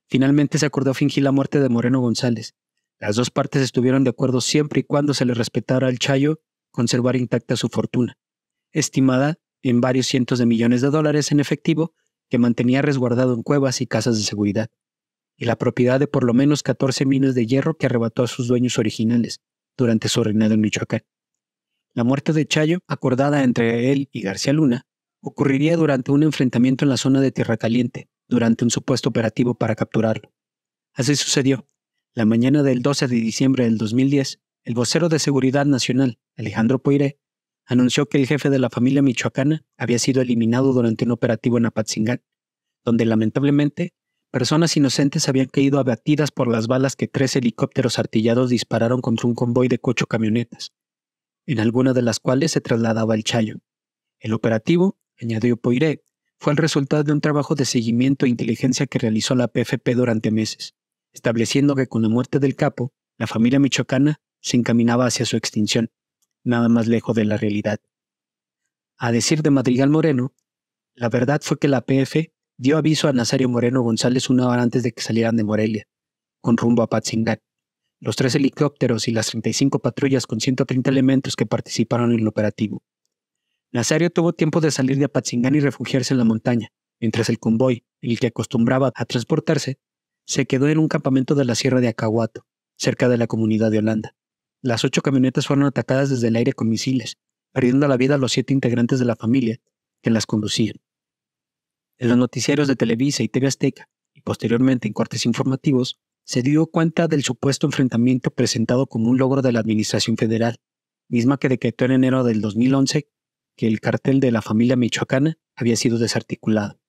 Finalmente se acordó fingir la muerte de Moreno González. Las dos partes estuvieron de acuerdo siempre y cuando se le respetara al Chayo conservar intacta su fortuna, estimada en varios cientos de millones de dólares en efectivo que mantenía resguardado en cuevas y casas de seguridad, y la propiedad de por lo menos 14 minas de hierro que arrebató a sus dueños originales durante su reinado en Michoacán. La muerte de Chayo, acordada entre él y García Luna, ocurriría durante un enfrentamiento en la zona de Tierra Caliente, durante un supuesto operativo para capturarlo. Así sucedió. La mañana del 12 de diciembre del 2010, el vocero de Seguridad Nacional, Alejandro Poiré, anunció que el jefe de la familia michoacana había sido eliminado durante un operativo en Apatzingán, donde lamentablemente personas inocentes habían caído abatidas por las balas que tres helicópteros artillados dispararon contra un convoy de cocho camionetas, en alguna de las cuales se trasladaba el Chayo. El operativo, añadió Poiré, fue el resultado de un trabajo de seguimiento e inteligencia que realizó la PFP durante meses, estableciendo que con la muerte del capo, la familia michoacana se encaminaba hacia su extinción nada más lejos de la realidad. A decir de Madrigal Moreno, la verdad fue que la PF dio aviso a Nazario Moreno González una hora antes de que salieran de Morelia, con rumbo a Patzingán. Los tres helicópteros y las 35 patrullas con 130 elementos que participaron en el operativo. Nazario tuvo tiempo de salir de Apatzingán y refugiarse en la montaña, mientras el convoy, el que acostumbraba a transportarse, se quedó en un campamento de la Sierra de Acahuato, cerca de la comunidad de Holanda. Las ocho camionetas fueron atacadas desde el aire con misiles, perdiendo la vida a los siete integrantes de la familia que las conducían. En los noticiarios de Televisa y TV Azteca, y posteriormente en cortes informativos, se dio cuenta del supuesto enfrentamiento presentado como un logro de la Administración Federal, misma que decretó en enero del 2011 que el cartel de la familia michoacana había sido desarticulado.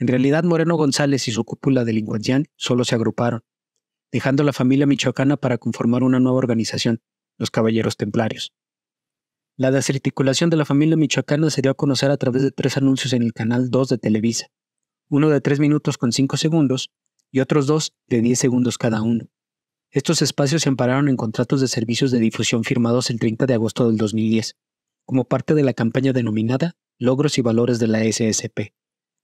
En realidad, Moreno González y su cúpula delincuencial solo se agruparon, dejando la familia michoacana para conformar una nueva organización, los Caballeros Templarios. La desarticulación de la familia michoacana se dio a conocer a través de tres anuncios en el canal 2 de Televisa, uno de 3 minutos con 5 segundos y otros dos de 10 segundos cada uno. Estos espacios se ampararon en contratos de servicios de difusión firmados el 30 de agosto del 2010, como parte de la campaña denominada Logros y Valores de la SSP,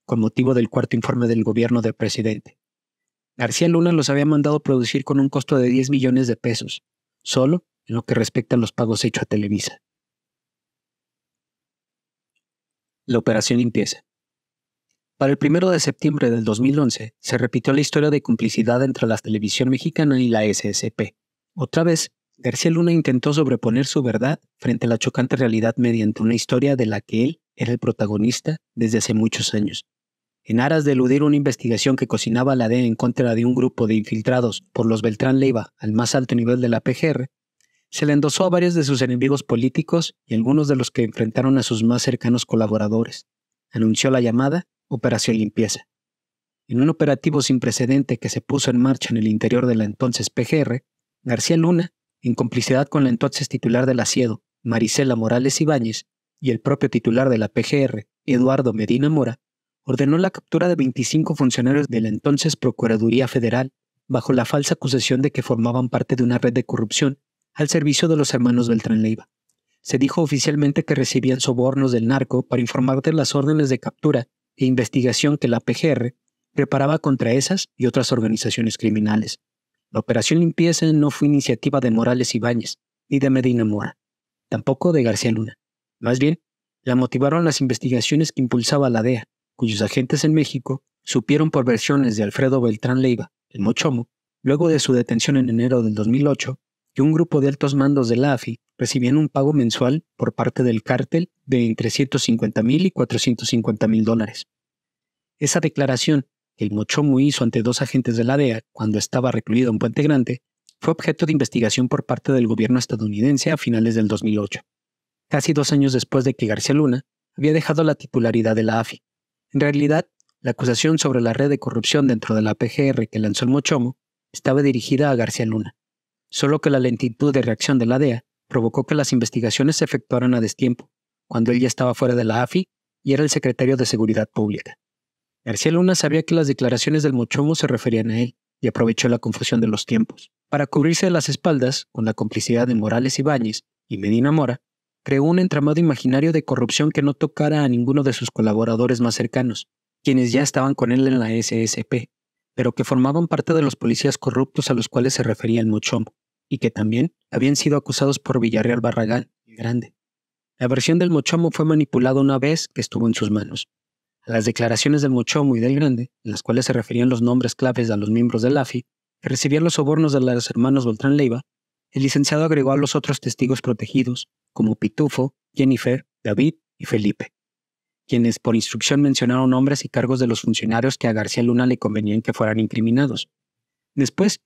con motivo del cuarto informe del gobierno del presidente. García Luna los había mandado producir con un costo de 10 millones de pesos, solo en lo que respecta a los pagos hechos a Televisa. La operación limpieza Para el primero de septiembre del 2011 se repitió la historia de complicidad entre la televisión mexicana y la SSP. Otra vez, García Luna intentó sobreponer su verdad frente a la chocante realidad mediante una historia de la que él era el protagonista desde hace muchos años, en aras de eludir una investigación que cocinaba la DEA en contra de un grupo de infiltrados por los Beltrán Leiva al más alto nivel de la PGR, se le endosó a varios de sus enemigos políticos y algunos de los que enfrentaron a sus más cercanos colaboradores. Anunció la llamada Operación Limpieza. En un operativo sin precedente que se puso en marcha en el interior de la entonces PGR, García Luna, en complicidad con la entonces titular del ASIEDO, Marisela Morales Ibáñez, y el propio titular de la PGR, Eduardo Medina Mora, ordenó la captura de 25 funcionarios de la entonces Procuraduría Federal bajo la falsa acusación de que formaban parte de una red de corrupción al servicio de los hermanos Beltrán Leiva. Se dijo oficialmente que recibían sobornos del narco para informar de las órdenes de captura e investigación que la PGR preparaba contra esas y otras organizaciones criminales. La operación limpieza no fue iniciativa de Morales Ibáñez ni de Medina Mora, tampoco de García Luna. Más bien, la motivaron las investigaciones que impulsaba la DEA, cuyos agentes en México supieron por versiones de Alfredo Beltrán Leiva, el Mochomo, luego de su detención en enero del 2008, que un grupo de altos mandos de la AFI recibían un pago mensual por parte del cártel de entre 150 mil y 450 mil dólares. Esa declaración que el Mochomo hizo ante dos agentes de la DEA cuando estaba recluido en Puente Grande fue objeto de investigación por parte del gobierno estadounidense a finales del 2008, casi dos años después de que García Luna había dejado la titularidad de la AFI. En realidad, la acusación sobre la red de corrupción dentro de la PGR que lanzó el Mochomo estaba dirigida a García Luna, solo que la lentitud de reacción de la DEA provocó que las investigaciones se efectuaran a destiempo, cuando él ya estaba fuera de la AFI y era el secretario de Seguridad Pública. García Luna sabía que las declaraciones del Mochomo se referían a él y aprovechó la confusión de los tiempos. Para cubrirse de las espaldas, con la complicidad de Morales Ibáñez y Medina Mora, creó un entramado imaginario de corrupción que no tocara a ninguno de sus colaboradores más cercanos, quienes ya estaban con él en la SSP, pero que formaban parte de los policías corruptos a los cuales se refería el Mochomo, y que también habían sido acusados por Villarreal Barragán, el Grande. La versión del Mochomo fue manipulada una vez que estuvo en sus manos. A las declaraciones del Mochomo y del Grande, en las cuales se referían los nombres claves a los miembros del AFI, que recibían los sobornos de los hermanos Voltrán Leiva, el licenciado agregó a los otros testigos protegidos, como Pitufo, Jennifer, David y Felipe, quienes por instrucción mencionaron nombres y cargos de los funcionarios que a García Luna le convenían que fueran incriminados. Después,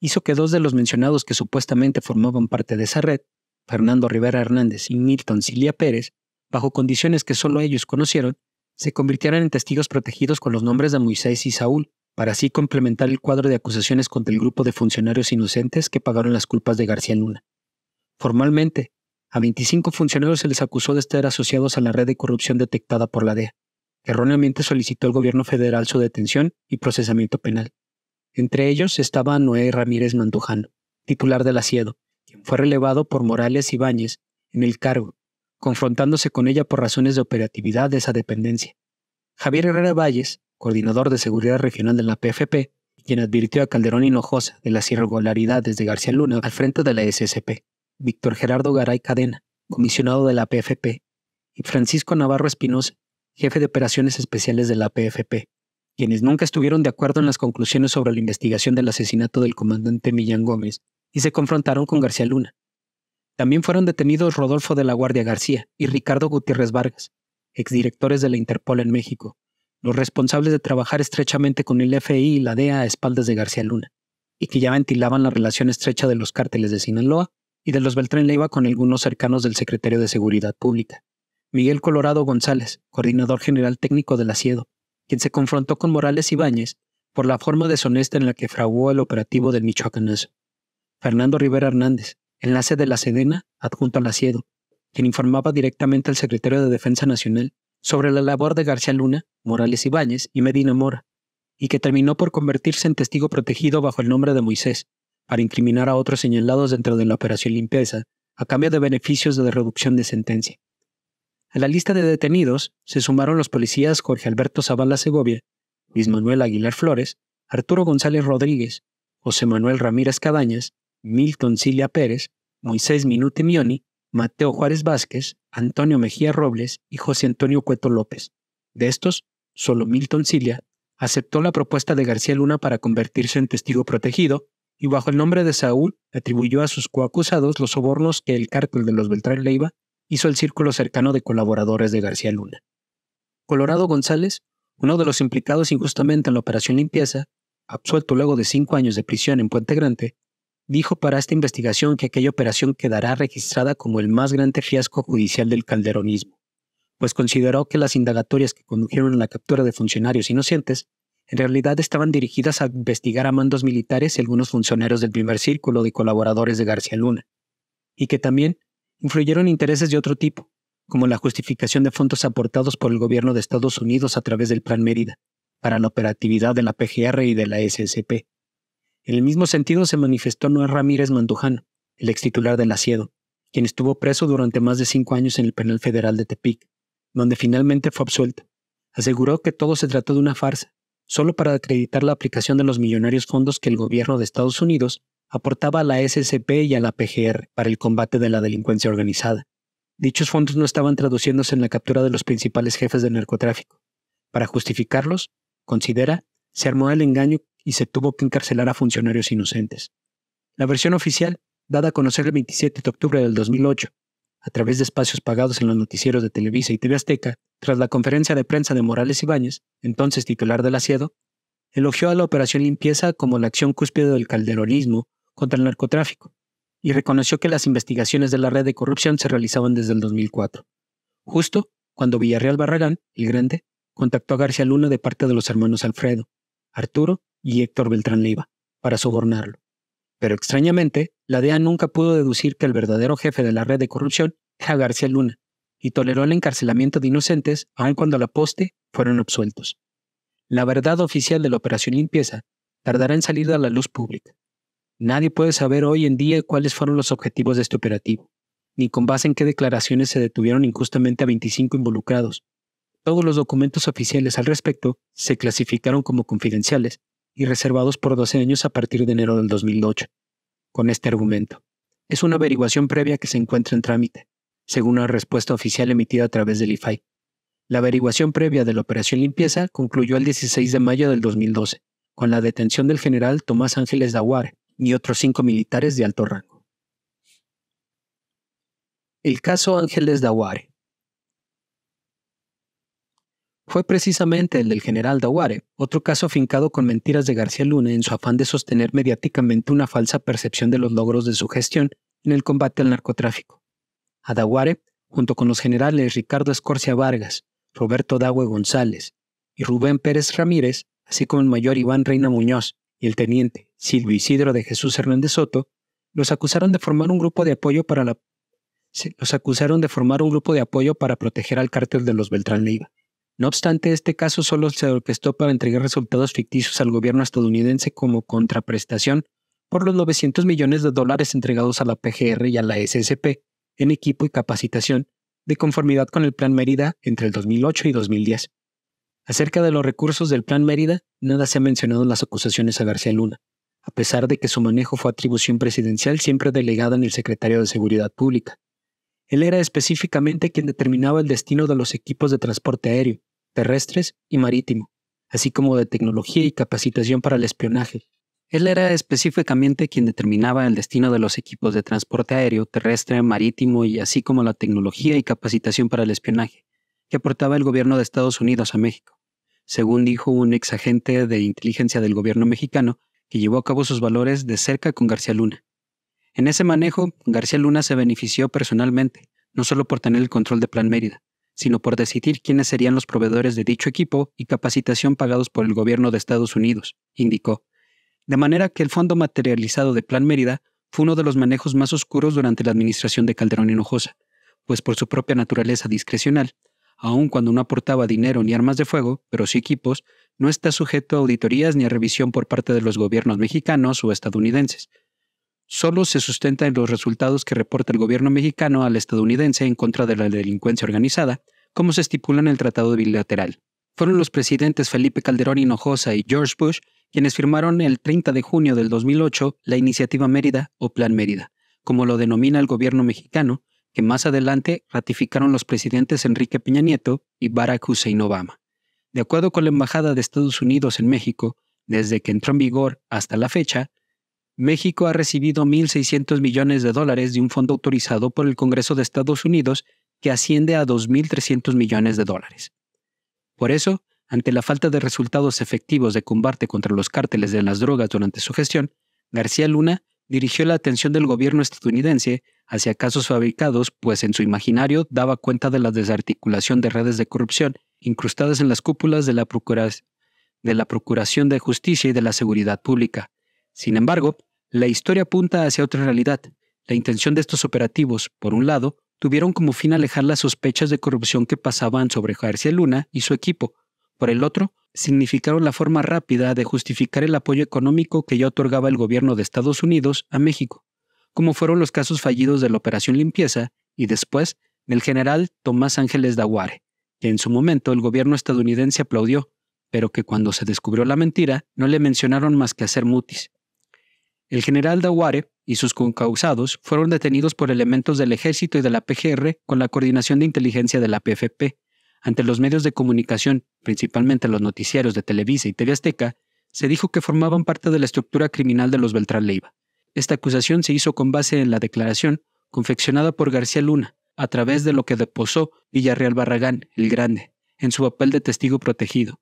hizo que dos de los mencionados que supuestamente formaban parte de esa red, Fernando Rivera Hernández y Milton Cilia Pérez, bajo condiciones que solo ellos conocieron, se convirtieran en testigos protegidos con los nombres de Moisés y Saúl, para así complementar el cuadro de acusaciones contra el grupo de funcionarios inocentes que pagaron las culpas de García Luna. Formalmente, a 25 funcionarios se les acusó de estar asociados a la red de corrupción detectada por la DEA, erróneamente solicitó al gobierno federal su detención y procesamiento penal. Entre ellos estaba Noé Ramírez Mandujano, titular del Asiedo, quien fue relevado por Morales Ibáñez en el cargo, confrontándose con ella por razones de operatividad de esa dependencia. Javier Herrera Valles, coordinador de seguridad regional de la PFP, quien advirtió a Calderón Hinojosa de las irregularidades de García Luna al frente de la SSP. Víctor Gerardo Garay Cadena, comisionado de la PFP, y Francisco Navarro Espinosa, jefe de operaciones especiales de la PFP, quienes nunca estuvieron de acuerdo en las conclusiones sobre la investigación del asesinato del comandante Millán Gómez y se confrontaron con García Luna. También fueron detenidos Rodolfo de la Guardia García y Ricardo Gutiérrez Vargas, exdirectores de la Interpol en México, los responsables de trabajar estrechamente con el FI y la DEA a espaldas de García Luna, y que ya ventilaban la relación estrecha de los cárteles de Sinaloa y de los Beltrán Leiva con algunos cercanos del secretario de Seguridad Pública, Miguel Colorado González, coordinador general técnico del aciedo quien se confrontó con Morales Ibáñez por la forma deshonesta en la que fraguó el operativo del Michoacanazo. Fernando Rivera Hernández, enlace de la Sedena, adjunto al aciedo quien informaba directamente al secretario de Defensa Nacional sobre la labor de García Luna, Morales Ibáñez y Medina Mora, y que terminó por convertirse en testigo protegido bajo el nombre de Moisés, para incriminar a otros señalados dentro de la operación limpieza, a cambio de beneficios de reducción de sentencia. A la lista de detenidos se sumaron los policías Jorge Alberto Zavala Segovia, Luis Manuel Aguilar Flores, Arturo González Rodríguez, José Manuel Ramírez Cabañas, Milton Cilia Pérez, Moisés Minuti Mioni, Mateo Juárez Vázquez, Antonio Mejía Robles y José Antonio Cueto López. De estos, solo Milton Cilia aceptó la propuesta de García Luna para convertirse en testigo protegido y bajo el nombre de Saúl atribuyó a sus coacusados los sobornos que el cártel de los Beltrán Leiva hizo al círculo cercano de colaboradores de García Luna. Colorado González, uno de los implicados injustamente en la operación limpieza, absuelto luego de cinco años de prisión en Puente Grande, dijo para esta investigación que aquella operación quedará registrada como el más grande fiasco judicial del calderonismo, pues consideró que las indagatorias que condujeron a la captura de funcionarios inocentes en realidad estaban dirigidas a investigar a mandos militares y algunos funcionarios del primer círculo de colaboradores de García Luna, y que también influyeron intereses de otro tipo, como la justificación de fondos aportados por el gobierno de Estados Unidos a través del Plan Mérida, para la operatividad de la PGR y de la SSP. En el mismo sentido se manifestó Noé Ramírez Mandujano, el ex titular del ASIEDO, quien estuvo preso durante más de cinco años en el penal federal de Tepic, donde finalmente fue absuelto. Aseguró que todo se trató de una farsa, solo para acreditar la aplicación de los millonarios fondos que el gobierno de Estados Unidos aportaba a la SCP y a la PGR para el combate de la delincuencia organizada. Dichos fondos no estaban traduciéndose en la captura de los principales jefes del narcotráfico. Para justificarlos, considera, se armó el engaño y se tuvo que encarcelar a funcionarios inocentes. La versión oficial, dada a conocer el 27 de octubre del 2008, a través de espacios pagados en los noticieros de Televisa y TV Azteca, tras la conferencia de prensa de Morales Ibáñez, entonces titular del Aciedo, elogió a la Operación Limpieza como la acción cúspide del calderonismo contra el narcotráfico y reconoció que las investigaciones de la red de corrupción se realizaban desde el 2004, justo cuando Villarreal Barragán, el Grande, contactó a García Luna de parte de los hermanos Alfredo, Arturo y Héctor Beltrán Leiva para sobornarlo. Pero extrañamente, la DEA nunca pudo deducir que el verdadero jefe de la red de corrupción era García Luna, y toleró el encarcelamiento de inocentes aun cuando a la poste fueron absueltos. La verdad oficial de la operación limpieza tardará en salir a la luz pública. Nadie puede saber hoy en día cuáles fueron los objetivos de este operativo, ni con base en qué declaraciones se detuvieron injustamente a 25 involucrados. Todos los documentos oficiales al respecto se clasificaron como confidenciales y reservados por 12 años a partir de enero del 2008. Con este argumento, es una averiguación previa que se encuentra en trámite según una respuesta oficial emitida a través del IFAI. La averiguación previa de la operación limpieza concluyó el 16 de mayo del 2012, con la detención del general Tomás Ángeles Daguar y otros cinco militares de alto rango. El caso Ángeles Daguare. Fue precisamente el del general Daguare, otro caso afincado con mentiras de García Luna en su afán de sostener mediáticamente una falsa percepción de los logros de su gestión en el combate al narcotráfico Adaguare, junto con los generales Ricardo Escorcia Vargas, Roberto Dagüe González y Rubén Pérez Ramírez, así como el mayor Iván Reina Muñoz y el teniente Silvio Isidro de Jesús Hernández Soto, los acusaron de formar un grupo de apoyo para los acusaron de formar un grupo de apoyo para proteger al cártel de los Beltrán Leiva. No obstante, este caso solo se orquestó para entregar resultados ficticios al gobierno estadounidense como contraprestación por los 900 millones de dólares entregados a la PGR y a la SSP, en equipo y capacitación de conformidad con el Plan Mérida entre el 2008 y 2010. Acerca de los recursos del Plan Mérida, nada se ha mencionado en las acusaciones a García Luna, a pesar de que su manejo fue atribución presidencial siempre delegada en el secretario de Seguridad Pública. Él era específicamente quien determinaba el destino de los equipos de transporte aéreo, terrestres y marítimo, así como de tecnología y capacitación para el espionaje, él era específicamente quien determinaba el destino de los equipos de transporte aéreo, terrestre, marítimo y así como la tecnología y capacitación para el espionaje que aportaba el gobierno de Estados Unidos a México, según dijo un ex agente de inteligencia del gobierno mexicano que llevó a cabo sus valores de cerca con García Luna. En ese manejo, García Luna se benefició personalmente, no solo por tener el control de Plan Mérida, sino por decidir quiénes serían los proveedores de dicho equipo y capacitación pagados por el gobierno de Estados Unidos, indicó de manera que el fondo materializado de Plan Mérida fue uno de los manejos más oscuros durante la administración de Calderón Hinojosa, pues por su propia naturaleza discrecional, aun cuando no aportaba dinero ni armas de fuego, pero sí equipos, no está sujeto a auditorías ni a revisión por parte de los gobiernos mexicanos o estadounidenses. Solo se sustenta en los resultados que reporta el gobierno mexicano al estadounidense en contra de la delincuencia organizada, como se estipula en el Tratado Bilateral. Fueron los presidentes Felipe Calderón Hinojosa y George Bush quienes firmaron el 30 de junio del 2008 la iniciativa Mérida o Plan Mérida, como lo denomina el gobierno mexicano, que más adelante ratificaron los presidentes Enrique Peña Nieto y Barack Hussein Obama. De acuerdo con la Embajada de Estados Unidos en México, desde que entró en vigor hasta la fecha, México ha recibido 1.600 millones de dólares de un fondo autorizado por el Congreso de Estados Unidos que asciende a 2.300 millones de dólares. Por eso, ante la falta de resultados efectivos de combate contra los cárteles de las drogas durante su gestión, García Luna dirigió la atención del gobierno estadounidense hacia casos fabricados, pues en su imaginario daba cuenta de la desarticulación de redes de corrupción incrustadas en las cúpulas de la, de la Procuración de Justicia y de la Seguridad Pública. Sin embargo, la historia apunta hacia otra realidad. La intención de estos operativos, por un lado, tuvieron como fin alejar las sospechas de corrupción que pasaban sobre García Luna y su equipo, por el otro, significaron la forma rápida de justificar el apoyo económico que ya otorgaba el gobierno de Estados Unidos a México, como fueron los casos fallidos de la Operación Limpieza y después del general Tomás Ángeles Daguare, que en su momento el gobierno estadounidense aplaudió, pero que cuando se descubrió la mentira no le mencionaron más que hacer mutis. El general Daguare y sus concausados fueron detenidos por elementos del ejército y de la PGR con la coordinación de inteligencia de la PFP, ante los medios de comunicación, principalmente los noticiarios de Televisa y TV Azteca, se dijo que formaban parte de la estructura criminal de los Beltrán Leiva. Esta acusación se hizo con base en la declaración confeccionada por García Luna, a través de lo que deposó Villarreal Barragán, el Grande, en su papel de testigo protegido,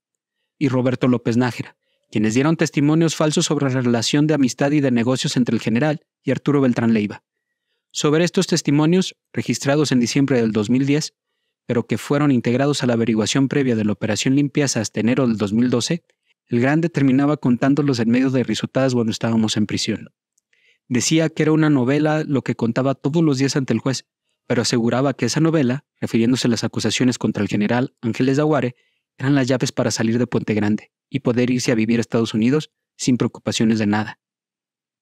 y Roberto López Nájera, quienes dieron testimonios falsos sobre la relación de amistad y de negocios entre el general y Arturo Beltrán Leiva. Sobre estos testimonios, registrados en diciembre del 2010, pero que fueron integrados a la averiguación previa de la Operación Limpieza hasta este enero del 2012, el Grande terminaba contándolos en medio de risotadas cuando estábamos en prisión. Decía que era una novela lo que contaba todos los días ante el juez, pero aseguraba que esa novela, refiriéndose a las acusaciones contra el general Ángeles Daguare, eran las llaves para salir de Puente Grande y poder irse a vivir a Estados Unidos sin preocupaciones de nada.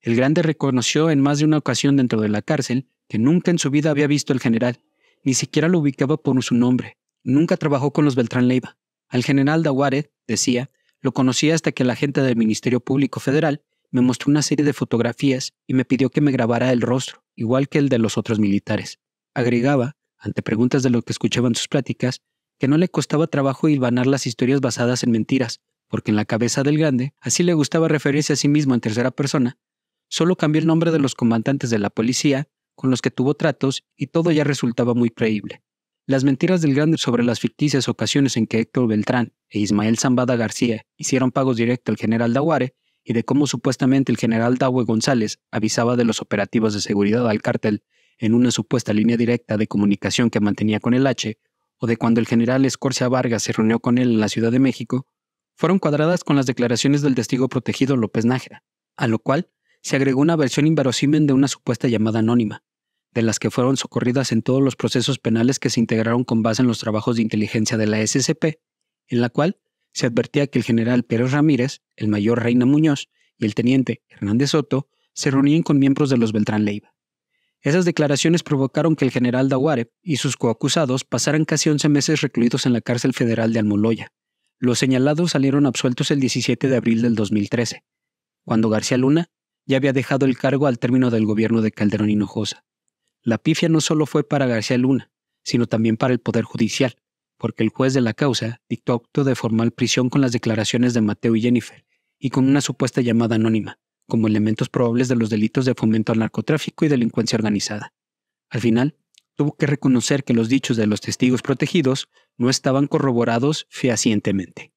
El Grande reconoció en más de una ocasión dentro de la cárcel que nunca en su vida había visto al general ni siquiera lo ubicaba por su nombre. Nunca trabajó con los Beltrán Leiva. Al general Dawaret, decía, lo conocía hasta que la gente del Ministerio Público Federal me mostró una serie de fotografías y me pidió que me grabara el rostro, igual que el de los otros militares. Agregaba, ante preguntas de lo que escuchaban sus pláticas, que no le costaba trabajo hilvanar las historias basadas en mentiras, porque en la cabeza del grande así le gustaba referirse a sí mismo en tercera persona, solo cambió el nombre de los comandantes de la policía con los que tuvo tratos y todo ya resultaba muy creíble. Las mentiras del grande sobre las ficticias ocasiones en que Héctor Beltrán e Ismael Zambada García hicieron pagos directos al general Daguare y de cómo supuestamente el general Dawe González avisaba de los operativos de seguridad al cártel en una supuesta línea directa de comunicación que mantenía con el H, o de cuando el general Escorcia Vargas se reunió con él en la Ciudad de México, fueron cuadradas con las declaraciones del testigo protegido López Nájera, a lo cual se agregó una versión inverosímil de una supuesta llamada anónima, de las que fueron socorridas en todos los procesos penales que se integraron con base en los trabajos de inteligencia de la SCP, en la cual se advertía que el general Pérez Ramírez, el mayor Reina Muñoz y el teniente Hernández Soto se reunían con miembros de los Beltrán Leiva. Esas declaraciones provocaron que el general Daguare y sus coacusados pasaran casi 11 meses recluidos en la cárcel federal de Almoloya. Los señalados salieron absueltos el 17 de abril del 2013, cuando García Luna ya había dejado el cargo al término del gobierno de Calderón Hinojosa. La pifia no solo fue para García Luna, sino también para el Poder Judicial, porque el juez de la causa dictó acto de formal prisión con las declaraciones de Mateo y Jennifer, y con una supuesta llamada anónima, como elementos probables de los delitos de fomento al narcotráfico y delincuencia organizada. Al final, tuvo que reconocer que los dichos de los testigos protegidos no estaban corroborados fehacientemente.